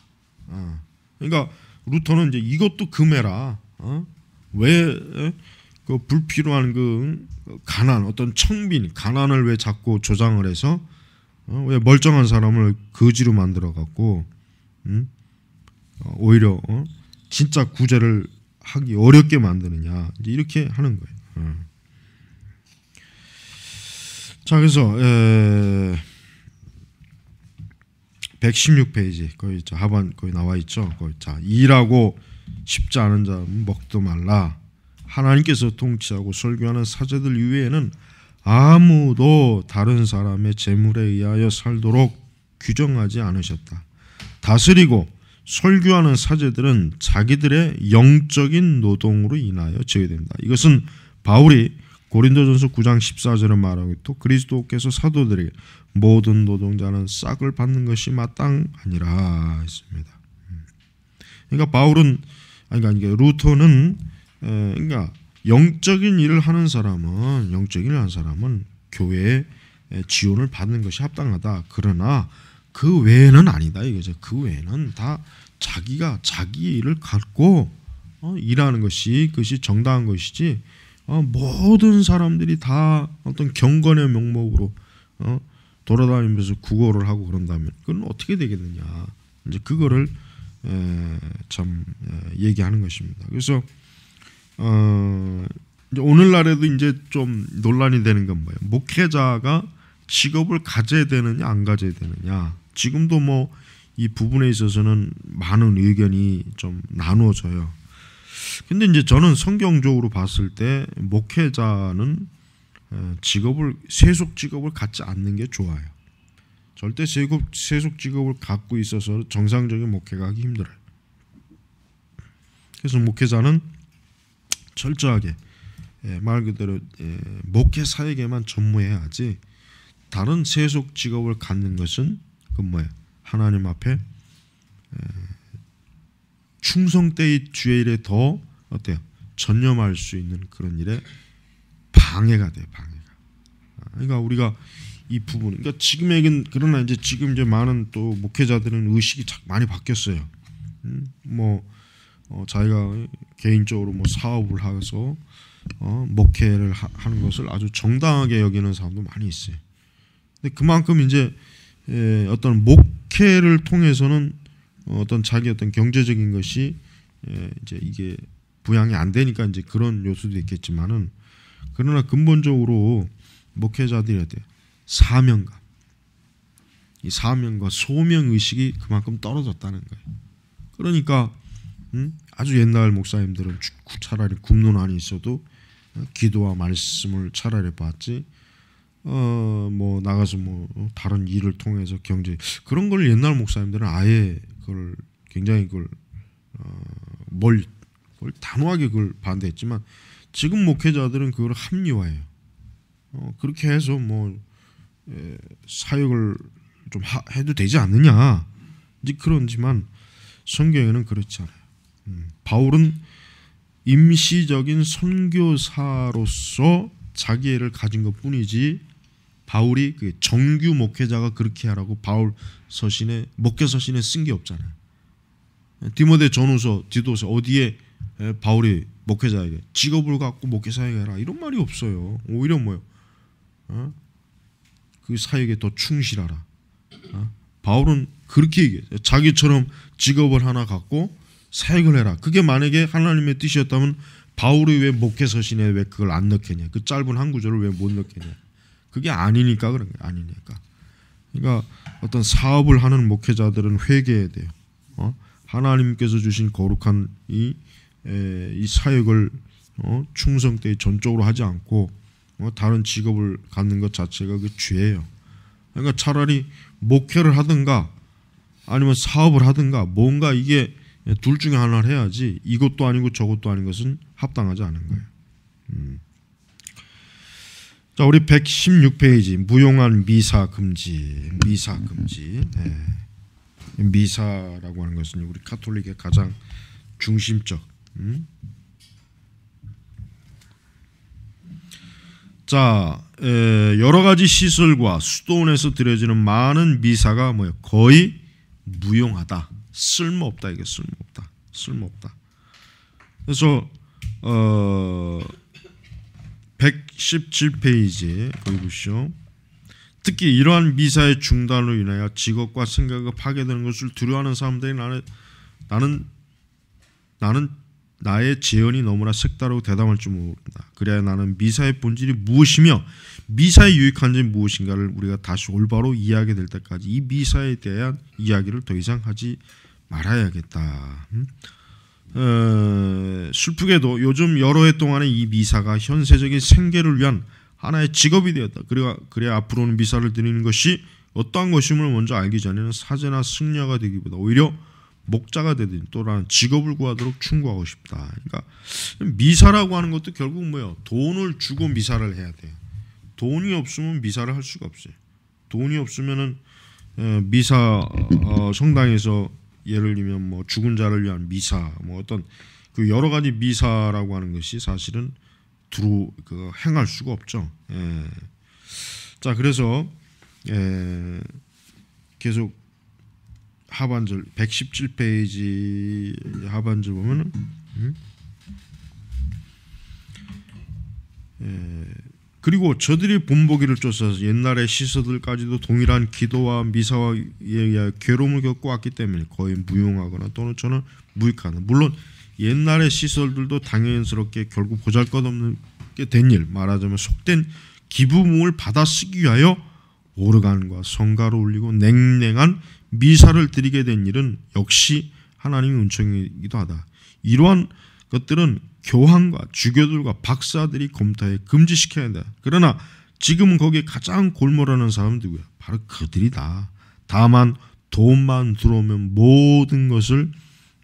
어. 그러니까 루터는 이제 이것도 금해라. 어? 왜그 불필요한 그 가난, 어떤 청빈, 가난을 왜 자꾸 조장을 해서 어? 왜 멀쩡한 사람을 거지로 만들어 갖고 음? 어, 오히려 어? 진짜 구제를 하기 어렵게 만드느냐 이제 이렇게 하는 거예요. 어. 자 그래서 에, 116페이지 거의 자, 하반 거의 나와 있죠. 거의 자 일하고 쉽지 않은 자 먹도 말라. 하나님께서 통치하고 설교하는 사제들 이외에는 아무도 다른 사람의 재물에 의하여 살도록 규정하지 않으셨다. 다스리고 설교하는 사제들은 자기들의 영적인 노동으로 인하여 제외됩니다. 이것은 바울이 고린도전서 9장 14절에 말하고 또 그리스도께서 사도들에게 모든 노동자는 싹을 받는 것이 마땅하니라 했습니다. 그러니까 바울은 아니 그러니까 루터는 그러니까 영적인 일을 하는 사람은 영적인 일을 하는 사람은 교회의 지원을 받는 것이 합당하다. 그러나 그 외에는 아니다 이거죠. 그 외에는 다 자기가 자기 일을 갖고 어, 일하는 것이 그것이 정당한 것이지 어, 모든 사람들이 다 어떤 경건의 명목으로 어, 돌아다니면서 구걸을 하고 그런다면 그건 어떻게 되겠느냐 이제 그거를 에, 참 에, 얘기하는 것입니다. 그래서 어, 이제 오늘날에도 이제 좀 논란이 되는 건 뭐예요? 목회자가 직업을 가져야 되느냐 안 가져야 되느냐 지금도 뭐 이 부분에 있어서는 많은 의견이 좀 나누어져요. 근데 이제 저는 성경적으로 봤을 때 목회자는 직업을 세속 직업을 갖지 않는 게 좋아요. 절대 세속 세속 직업을 갖고 있어서 정상적인 목회가 하기 힘들어요. 그래서 목회자는 철저하게 말 그대로 목회 사역에만 전무해야지 다른 세속 직업을 갖는 것은 그건 뭐예요? 하나님 앞에 충성 때의 주 일에 더 어때요? 전념할 수 있는 그런 일에 방해가 돼 방해가. 아, 그러니까 우리가 이 부분, 그러니까 지금에겐 그러나 이제 지금 이제 많은 또 목회자들은 의식이 많이 바뀌었어요. 음, 뭐 어, 자기가 개인적으로 뭐 사업을 하면서 어, 목회를 하, 는 것을 아주 정당하게 여기는 사람도 많이 있어요. 근데 그만큼 이제 예, 어떤 목회를 통해서는 어, 어떤 자기 어떤 경제적인 것이 예, 이제 이게 부양이 안 되니까 이제 그런 요소도 있겠지만은 그러나 근본적으로 목회자들에 대해 사명감, 이 사명과 소명 의식이 그만큼 떨어졌다는 거예요. 그러니까 음? 아주 옛날 목사님들은 차라리 굽는 안이 있어도 어, 기도와 말씀을 차라리 봤지 어뭐 나가서 뭐 다른 일을 통해서 경제 그런 걸 옛날 목사님들은 아예 그걸 굉장히 그걸 어뭘 그걸 단호하게 그걸 반대했지만 지금 목회자들은 그걸 합리화해요. 어 그렇게 해서 뭐 에, 예, 사역을 좀 하, 해도 되지 않느냐 이제 그런지만 성경에는 그렇지 않아요. 음, 바울은 임시적인 선교사로서 자기애를 가진 것 뿐이지 바울이 그 정규 목회자가 그렇게 하라고 바울 서신에 목회 서신에 쓴 게 없잖아요. 디모데 전후서, 디도서 어디에 바울이 목회자에게 직업을 갖고 목회 사역해라 이런 말이 없어요. 오히려 뭐요? 어? 그 사역에 더 충실하라. 어? 바울은 그렇게 얘기해요. 자기처럼 직업을 하나 갖고 사역을 해라. 그게 만약에 하나님의 뜻이었다면 바울이 왜 목회 서신에 왜 그걸 안 넣겠냐? 그 짧은 한 구절을 왜 못 넣겠냐? 그게 아니니까 그런 거 아니니까. 그러니까 어떤 사업을 하는 목회자들은 회개해야 돼요. 어? 하나님께서 주신 거룩한 이, 에, 이 사역을 어? 충성 때 전적으로 하지 않고 어? 다른 직업을 갖는 것 자체가 그 죄예요. 그러니까 차라리 목회를 하든가 아니면 사업을 하든가 뭔가 이게 둘 중에 하나를 해야지 이것도 아니고 저것도 아닌 것은 합당하지 않은 거예요. 음. 자, 우리 116페이지 무용한 미사 금지, 미사 금지. 네. 미사라고 하는 것은 우리 카톨릭의 가장 중심적. 음? 자, 에, 여러 가지 시설과 수도원에서 드려지는 많은 미사가 뭐예요? 거의 무용하다, 쓸모없다 이게 쓸모없다, 쓸모없다. 그래서 어. 117페이지에 거기 보시죠. 특히 이러한 미사의 중단으로 인하여 직업과 생각이 파괴되는 것을 두려워하는 사람들이 나는 나는 나는 나의 재현이 너무나 색다르고 대담할 줄 모른다. 그래야 나는 미사의 본질이 무엇이며 미사의 유익한 점 무엇인가를 우리가 다시 올바로 이해하게 될 때까지 이 미사에 대한 이야기를 더 이상 하지 말아야겠다. 음? 어, 슬프게도 요즘 여러 해 동안의 이 미사가 현세적인 생계를 위한 하나의 직업이 되었다. 그래그래 앞으로는 미사를 드리는 것이 어떠한 것임을 먼저 알기 전에는 사제나 승려가 되기보다 오히려 목자가 되든 또는 직업을 구하도록 충고하고 싶다. 그러니까 미사라고 하는 것도 결국 뭐예요? 돈을 주고 미사를 해야 돼 돈이 없으면 미사를 할 수가 없어요. 돈이 없으면은 어, 미사 어, 성당에서 예를 들면 뭐 죽은 자를 위한 미사 뭐 어떤 그 여러 가지 미사라고 하는 것이 사실은 두루 그 행할 수가 없죠. 예. 자 그래서 예, 계속 하반절 117페이지 하반절 보면은 음? 예, 그리고 저들이 본보기를 쫓아서 옛날의 시서들까지도 동일한 기도와 미사와 예, 괴로움을 겪고 왔기 때문에 거의 무용하거나 또는 저는 무익하는 물론 옛날의 시설들도 당연스럽게 결국 보잘것없는 게 된 일 말하자면 속된 기부금을 받아 쓰기 위하여 오르간과 성가로울리고 냉랭한 미사를 드리게 된 일은 역시 하나님의 은총이기도 하다. 이러한 것들은 교황과 주교들과 박사들이 검토해 금지시켜야 한다. 그러나 지금은 거기에 가장 골몰하는 사람들이구야 바로 그들이다. 다만 돈만 들어오면 모든 것을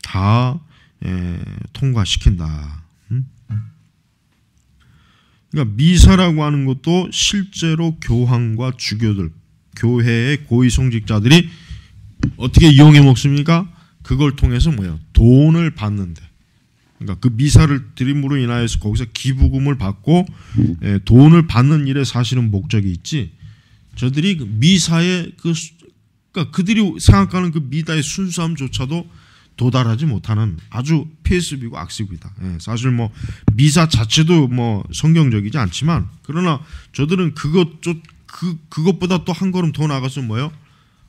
다 예, 통과시킨다. 음? 그러니까 미사라고 하는 것도 실제로 교황과 주교들, 교회의 고위 성직자들이 어떻게 이용해 먹습니까? 그걸 통해서 뭐예요? 돈을 받는데 그러니까 그 미사를 드림으로 인하여서 거기서 기부금을 받고 에, 예, 돈을 받는 일에 사실은 목적이 있지. 저들이 미사의 그, 그 그러니까 그들이 생각하는 그 미다의 순수함조차도 도달하지 못하는 아주 폐습이고 악습이다. 예, 사실 뭐 미사 자체도 뭐 성경적이지 않지만 그러나 저들은 그것 그 그것보다 또 한 걸음 더 나가서 뭐요?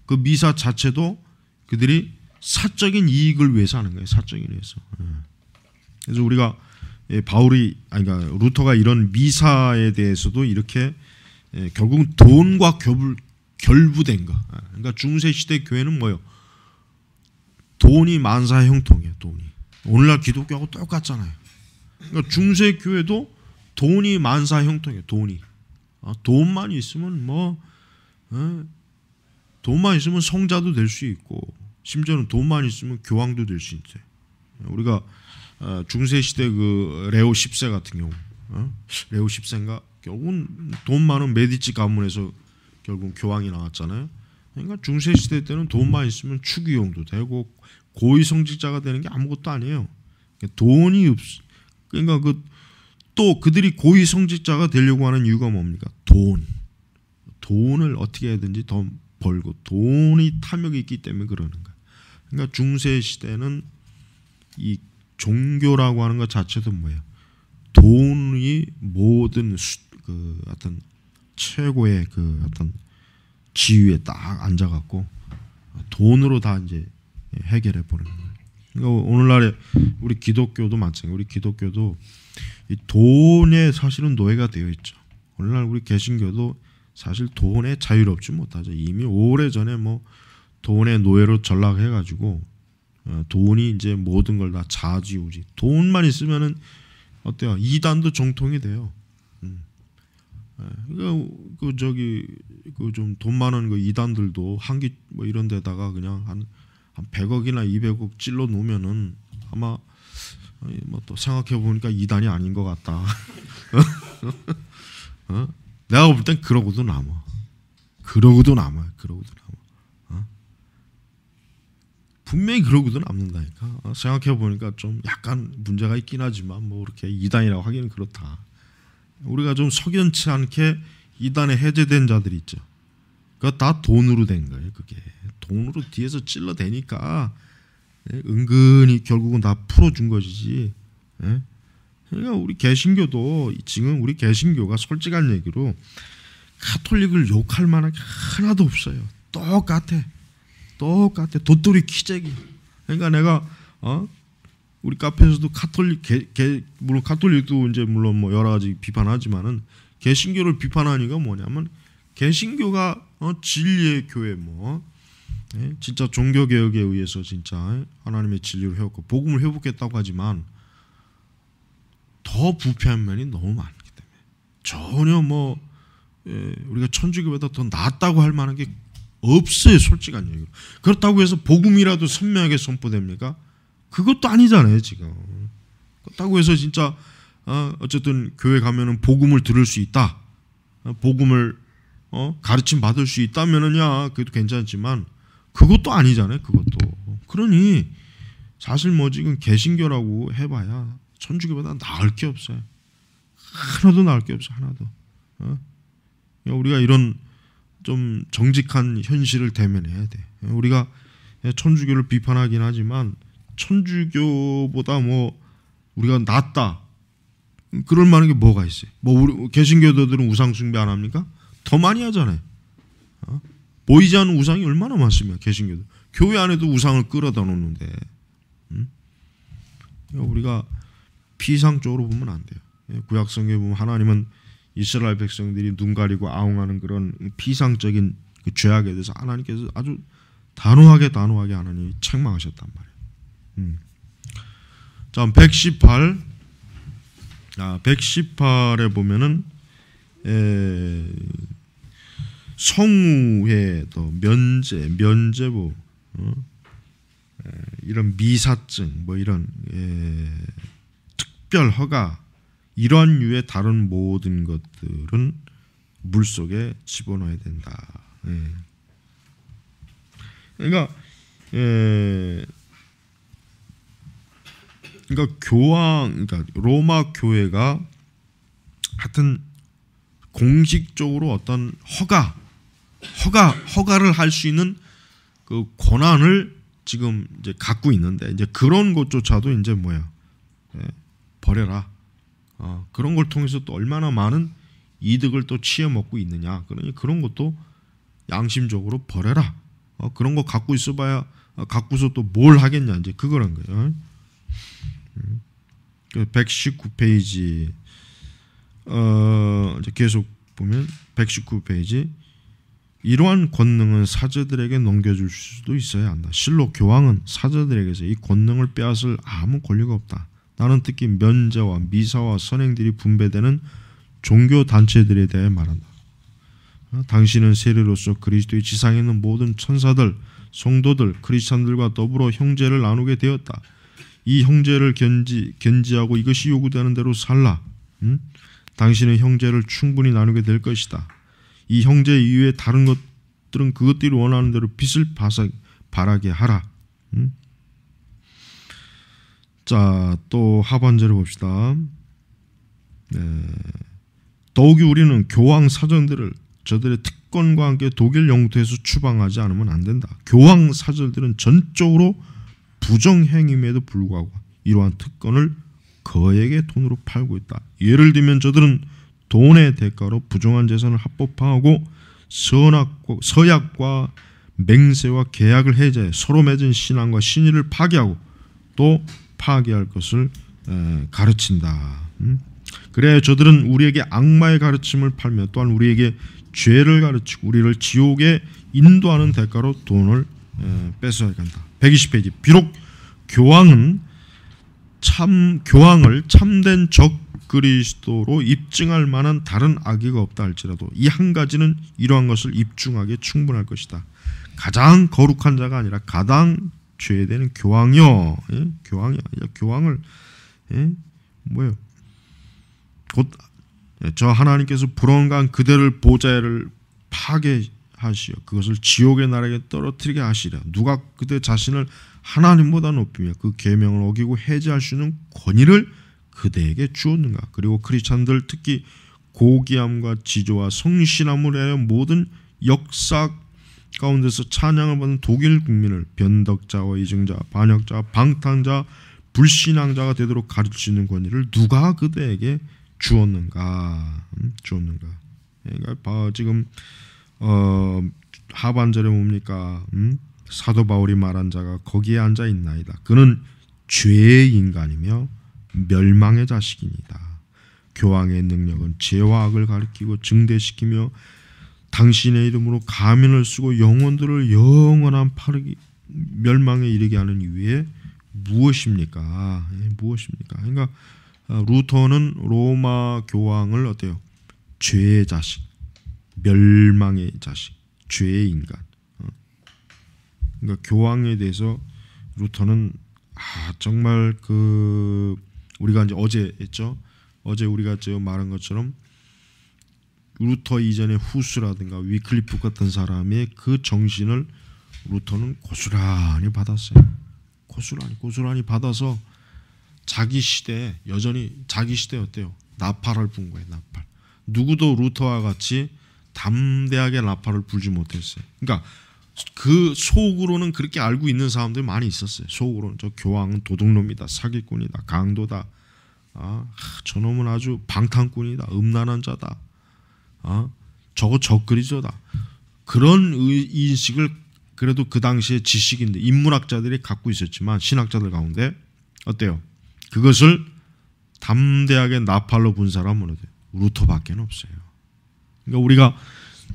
그 미사 자체도 그들이 사적인 이익을 위해서 하는 거예요. 사적인 위해서. 예. 그래서 우리가 예, 바울이 아니 그러니까 루터가 이런 미사에 대해서도 이렇게 예, 결국 돈과 결부, 결부된 거. 아, 그러니까 중세 시대 교회는 뭐요? 돈이 만사 형통이에요. 돈이. 오늘날 기독교하고 똑같잖아요. 그러니까 중세 교회도 돈이 만사 형통이에요. 돈이. 아, 돈만 있으면 뭐 어? 돈만 있으면 성자도 될 수 있고 심지어는 돈만 있으면 교황도 될 수 있어요. 우리가 어, 중세 시대 그 레오 10세 같은 경우 어? 레오 10세인가 결국은 돈 많은 메디치 가문에서 결국 교황이 나왔잖아요. 그러니까 중세 시대 때는 돈만 있으면 추기용도 되고 고위 성직자가 되는 게 아무것도 아니에요. 그러니까 돈이 없. 그러니까 그 또 그들이 고위 성직자가 되려고 하는 이유가 뭡니까? 돈. 돈을 어떻게 해든지 더 벌고 돈이 탐욕이 있기 때문에 그러는 거야. 그러니까 중세 시대는 이 종교라고 하는 것 자체도 뭐예요? 돈이 모든 수, 그 어떤 최고의 그 어떤 지위에 딱 앉아갖고 돈으로 다 이제 해결해 보는 거예요. 그러니까 오늘날에 우리 기독교도 마찬가지. 우리 기독교도 이 돈에 사실은 노예가 되어 있죠. 오늘날 우리 개신교도 사실 돈에 자유롭지 못하죠. 이미 오래 전에 뭐 돈의 노예로 전락해가지고 어, 돈이 이제 모든 걸 다자지우지 돈만 있으면은 어때요? 이단도 정통이 돼요. 음. 그그 예, 그 저기 그좀돈 많은 그 이단들도 한기 뭐 이런 데다가 그냥 한한 100억이나 200억 찔러 놓으면은 아마 뭐또 생각해 보니까 이단이 아닌 것 같다. *laughs* 어? 내가 볼 땐 그러고도 남아. 그러고도 남아. 그러고도. 분명히 그러고도 남는다니까 어, 생각해 보니까 좀 약간 문제가 있긴 하지만 뭐 이렇게 이단이라고 하기는 그렇다. 우리가 좀 석연치 않게 이단에 해제된 자들이 있죠. 그 다 돈으로 된 거예요. 그게 돈으로 뒤에서 찔러대니까 예, 은근히 결국은 다 풀어준 것이지. 예. 그러니까 우리 개신교도 지금 우리 개신교가 솔직한 얘기로 카톨릭을 욕할 만한 게 하나도 없어요. 똑같아. 똑같아. 도토리 키재기. 그러니까 내가 어? 우리 카페에서도 카톨릭 개, 개, 물론 카톨릭도 이제 물론 뭐 여러 가지 비판하지만은 개신교를 비판하니까 뭐냐면 개신교가 어, 진리의 교회 뭐 예? 진짜 종교 개혁에 의해서 진짜 하나님의 진리를 회복고 복음을 회복했다고 하지만 더 부패한 면이 너무 많기 때문에 전혀 뭐 예, 우리가 천주교보다 더 낫다고 할 만한 게 없어요. 솔직한 얘기로. 그렇다고 해서 복음이라도 선명하게 선포됩니까? 그것도 아니잖아요. 지금. 그렇다고 해서 진짜 어, 어쨌든 교회 가면은 복음을 들을 수 있다. 어, 복음을 어, 가르침 받을 수 있다면은야 그래도 괜찮지만 그것도 아니잖아요. 그것도. 그러니 사실 뭐 지금 개신교라고 해봐야 천주교보다 나을 게 없어요. 하나도 나을 게 없어 하나도. 어? 우리가 이런 좀 정직한 현실을 대면해야 돼. 우리가 천주교를 비판하긴 하지만 천주교보다 뭐 우리가 낫다 그럴 만한 게 뭐가 있어요? 뭐 우리 개신교도들은 우상 숭배 안 합니까? 더 많이 하잖아요. 어? 보이지 않는 우상이 얼마나 많습니까? 개신교도 교회 안에도 우상을 끌어다 놓는데 음? 그러니까 우리가 피상적으로 보면 안 돼요. 예, 구약성경에 보면 하나님은 이스라엘 백성들이 눈 가리고 아웅하는 그런 비상적인 그 죄악에 대해서 하나님께서 아주 단호하게 단호하게 하나님이 책망하셨단 말이에요. 음. 자, 118 아, 118에 보면은 에, 성우회 또 면제 면제부 어? 이런 미사증 뭐 이런 에, 특별 허가 이런 유의 다른 모든 것들은 물 속에 집어넣어야 된다. 예. 그러니까 예, 그러니까 교황, 그러니까 로마 교회가 하여튼 공식적으로 어떤 허가, 허가, 허가를 할 수 있는 그 권한을 지금 이제 갖고 있는데 이제 그런 것조차도 이제 뭐야 예, 버려라. 어, 그런 걸 통해서 또 얼마나 많은 이득을 또 취해 먹고 있느냐. 그러니 그런 것도 양심적으로 버려라. 어, 그런 거 갖고 있어봐야 어, 갖고서 또 뭘 하겠냐 이제 그거란 거예요. 그 119페이지 어, 이제 계속 보면 119페이지 이러한 권능은 사제들에게 넘겨줄 수도 있어야 한다. 실로 교황은 사제들에게서 이 권능을 빼앗을 아무 권리가 없다. 나는 특히 면제와 미사와 선행들이 분배되는 종교 단체들에 대해 말한다. 당신은 세례로서 그리스도의 지상에 있는 모든 천사들, 성도들, 크리스천들과 더불어 형제를 나누게 되었다. 이 형제를 견지 견지하고 이것이 요구되는 대로 살라. 응? 당신은 형제를 충분히 나누게 될 것이다. 이 형제 이외에 다른 것들은 그것들이 원하는 대로 빛을 바라게 하라. 응? 자, 또 하반절을 봅시다. 네. 더욱이 우리는 교황 사전들을 저들의 특권과 함께 독일 영토에서 추방하지 않으면 안 된다. 교황 사절들은 전적으로 부정행임에도 불구하고 이러한 특권을 거액의 돈으로 팔고 있다. 예를 들면 저들은 돈의 대가로 부정한 재산을 합법화하고 선악과, 서약과 맹세와 계약을 해제해 서로 맺은 신앙과 신의를 파괴하고 또 파하게 할 것을 가르친다. 음? 그래 저들은 우리에게 악마의 가르침을 팔며 또한 우리에게 죄를 가르치고 우리를 지옥에 인도하는 대가로 돈을 뺏어야 한다. 120페이지. 비록 교황은 참 교황을 참된 적 그리스도로 입증할 만한 다른 악의가 없다 할지라도 이 한 가지는 이러한 것을 입증하기에 충분할 것이다. 가장 거룩한 자가 아니라 가장 죄에 대한 교황이요. 예? 교황이 아 교황을 예? 뭐예요? 곧저 예, 하나님께서 불온간 그대를 보좌를 파괴하시어 그것을 지옥의 나라에 떨어뜨리게 하시라. 누가 그대 자신을 하나님보다 높이며 그 계명을 어기고 해제할 수 있는 권위를 그대에게 주었는가? 그리고 크리스천들 특히 고귀함과 지조와 성실함을 위하여 모든 역사 가운데서 찬양을 받는 독일 국민을 변덕자와 이중자, 반역자, 방탕자, 불신앙자가 되도록 가르치는 권위를 누가 그대에게 주었는가? 음, 주었는가? 예, 그러니까 지금 어, 하반절에 뭡니까? 음? 사도 바울이 말한 자가 거기에 앉아 있나이다. 그는 죄의 인간이며 멸망의 자식이니다. 교황의 능력은 죄와 악을 가리키고 증대시키며 당신의 이름으로 가면을 쓰고 영혼들을 영원한 파르기 멸망에 이르게 하는 이유에 무엇입니까? 예, 무엇입니까? 그러니까 아, 루터는 로마 교황을 어때요? 죄의 자식, 멸망의 자식, 죄의 인간. 어. 그러니까 교황에 대해서 루터는 아 정말 그 우리가 이제 어제 했죠. 어제 우리가 저 말한 것처럼 루터 이전의 후스라든가 위클리프 같은 사람의 그 정신을 루터는 고스란히 받았어요. 고스란히 고스란히 받아서 자기 시대에 여전히 자기 시대 어때요? 나팔을 분 거예요. 나팔. 누구도 루터와 같이 담대하게 나팔을 불지 못했어요. 그러니까 그 속으로는 그렇게 알고 있는 사람들 이 많이 있었어요. 속으로는 저 교황은 도둑놈이다, 사기꾼이다, 강도다. 아, 저놈은 아주 방탄꾼이다, 음란한 자다. 어? 저거 적그리스도다. 그런 인식을 그래도 그 당시에 지식인데 인문학자들이 갖고 있었지만 신학자들 가운데 어때요? 그것을 담대하게 나팔로 본 사람은 어때요? 루터밖에 없어요. 그러니까 우리가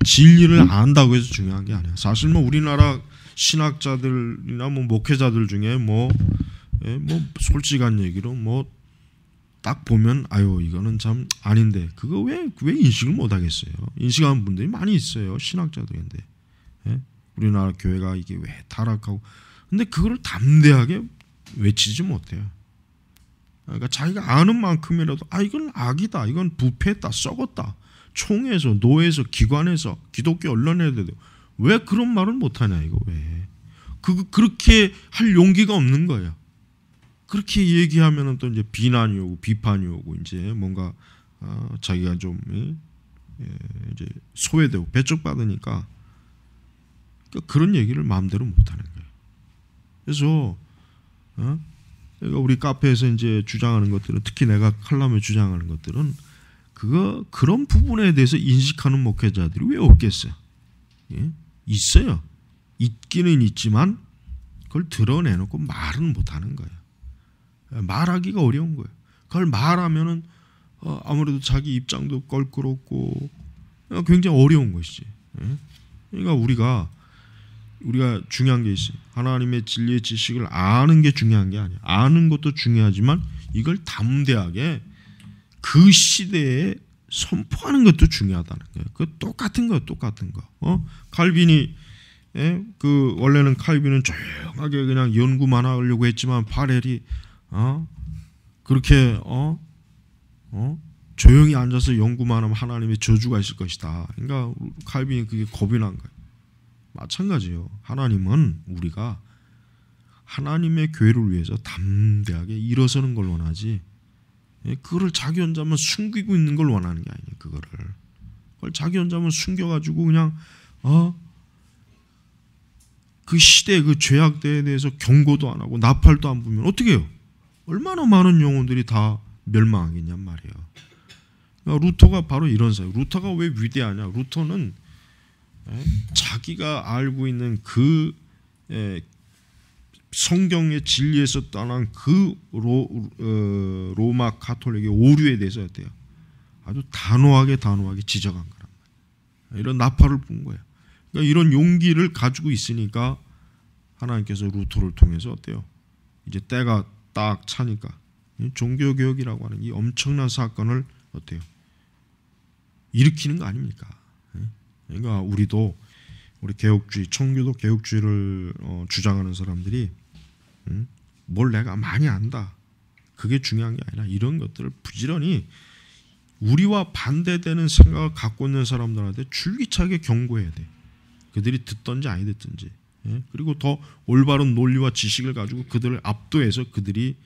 진리를 안다고 해서 중요한 게 아니야. 사실 뭐 우리나라 신학자들이나 뭐 목회자들 중에 뭐뭐 예, 뭐 솔직한 얘기로 뭐딱 보면 아유 이거는 참 아닌데 그거 왜 왜 인식을 못 하겠어요? 인식하는 분들이 많이 있어요 신학자들인데 예? 우리나라 교회가 이게 왜 타락하고 근데 그거를 담대하게 외치지 못해요. 그러니까 자기가 아는 만큼이라도 아 이건 악이다 이건 부패했다 썩었다 총에서 노에서 기관에서 기독교 언론에도 왜 그런 말을 못하냐 이거 왜 그, 그렇게 할 용기가 없는 거예요. 그렇게 얘기하면또 이제 비난이 오고 비판이 오고 이제 뭔가 어, 자기가 좀 예, 예 이제 소외되고 배척받으니까 그러니까 그런 얘기를 마음대로 못하는 거예요. 그래서 어? 그러니까 우리 카페에서 이제 주장하는 것들은 특히 내가 칼럼에 주장하는 것들은 그거 그런 부분에 대해서 인식하는 목회자들이 왜 없겠어요? 예? 있어요. 있기는 있지만 그걸 드러내놓고 말은 못하는 거예요. 말하기가 어려운 거예요. 그걸 말하면은 어, 아무래도 자기 입장도 껄끄럽고 어, 굉장히 어려운 것이지. 예? 그러니까 우리가 우리가 중요한 게 있어요. 하나님의 진리의 지식을 아는 게 중요한 게 아니야. 아는 것도 중요하지만 이걸 담대하게 그 시대에 선포하는 것도 중요하다는 거예요. 그 똑같은 거, 똑같은 거. 어? 칼빈이 예? 그 원래는 칼빈은 조용하게 그냥 연구만 하려고 했지만 바렐이 어? 그렇게 어? 어? 조용히 앉아서 연구만 하면 하나님의 저주가 있을 것이다. 그러니까 칼빈이 그게 겁이 난 거예요. 마찬가지요 하나님은 우리가 하나님의 교회를 위해서 담대하게 일어서는 걸 원하지. 예, 그거를 자기 혼자만 숨기고 있는 걸 원하는 게 아니에요. 그거를. 그걸 자기 혼자만 숨겨가지고 그냥 어? 그 시대 그 죄악 때에 대해서 경고도 안 하고 나팔도 안 불면 어떻게 해요? 얼마나 많은 영혼들이 다 멸망하겠냔 말이에요. 그러니까 루터가 바로 이런 사람. 루터가 왜 위대하냐? 루터는 예, 자기가 알고 있는 그 예, 성경의 진리에서 떠난 그 로, 어, 마 가톨릭의 오류에 대해서 어때요? 아주 단호하게 단호하게 지적한 거란 말이에요. 이런 나팔을 본 거예요. 그러니까 이런 용기를 가지고 있으니까 하나님께서 루터를 통해서 어때요? 이제 때가 딱 차니까 종교교육이라고 하는 이 엄청난 사건을 어때요? 일으키는 거 아닙니까? 예? 그러니까 우리도 우리 개혁주의, 청교도 개혁주의를 어, 주장하는 사람들이 음, 뭘 내가 많이 안다. 그게 중요한 게 아니라 이런 것들을 부지런히 우리와 반대되는 생각을 갖고 있는 사람들한테 줄기차게 경고해야 돼. 그들이 듣던지 아니 듣던지. 예? 그리고 더 올바른 논리와 지식을 가지고 그들을 압도해서 그들이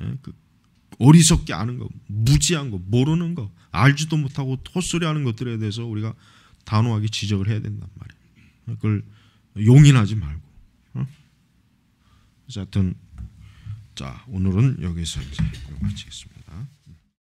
예? 그 어리석게 아는 것, 무지한 것, 모르는 것, 알지도 못하고 헛소리하는 것들에 대해서 우리가 단호하게 지적을 해야 된단 말이에요. 예? 그걸 용인하지 말고. 어? 하여튼 자 오늘은 여기서 이제 마치겠습니다.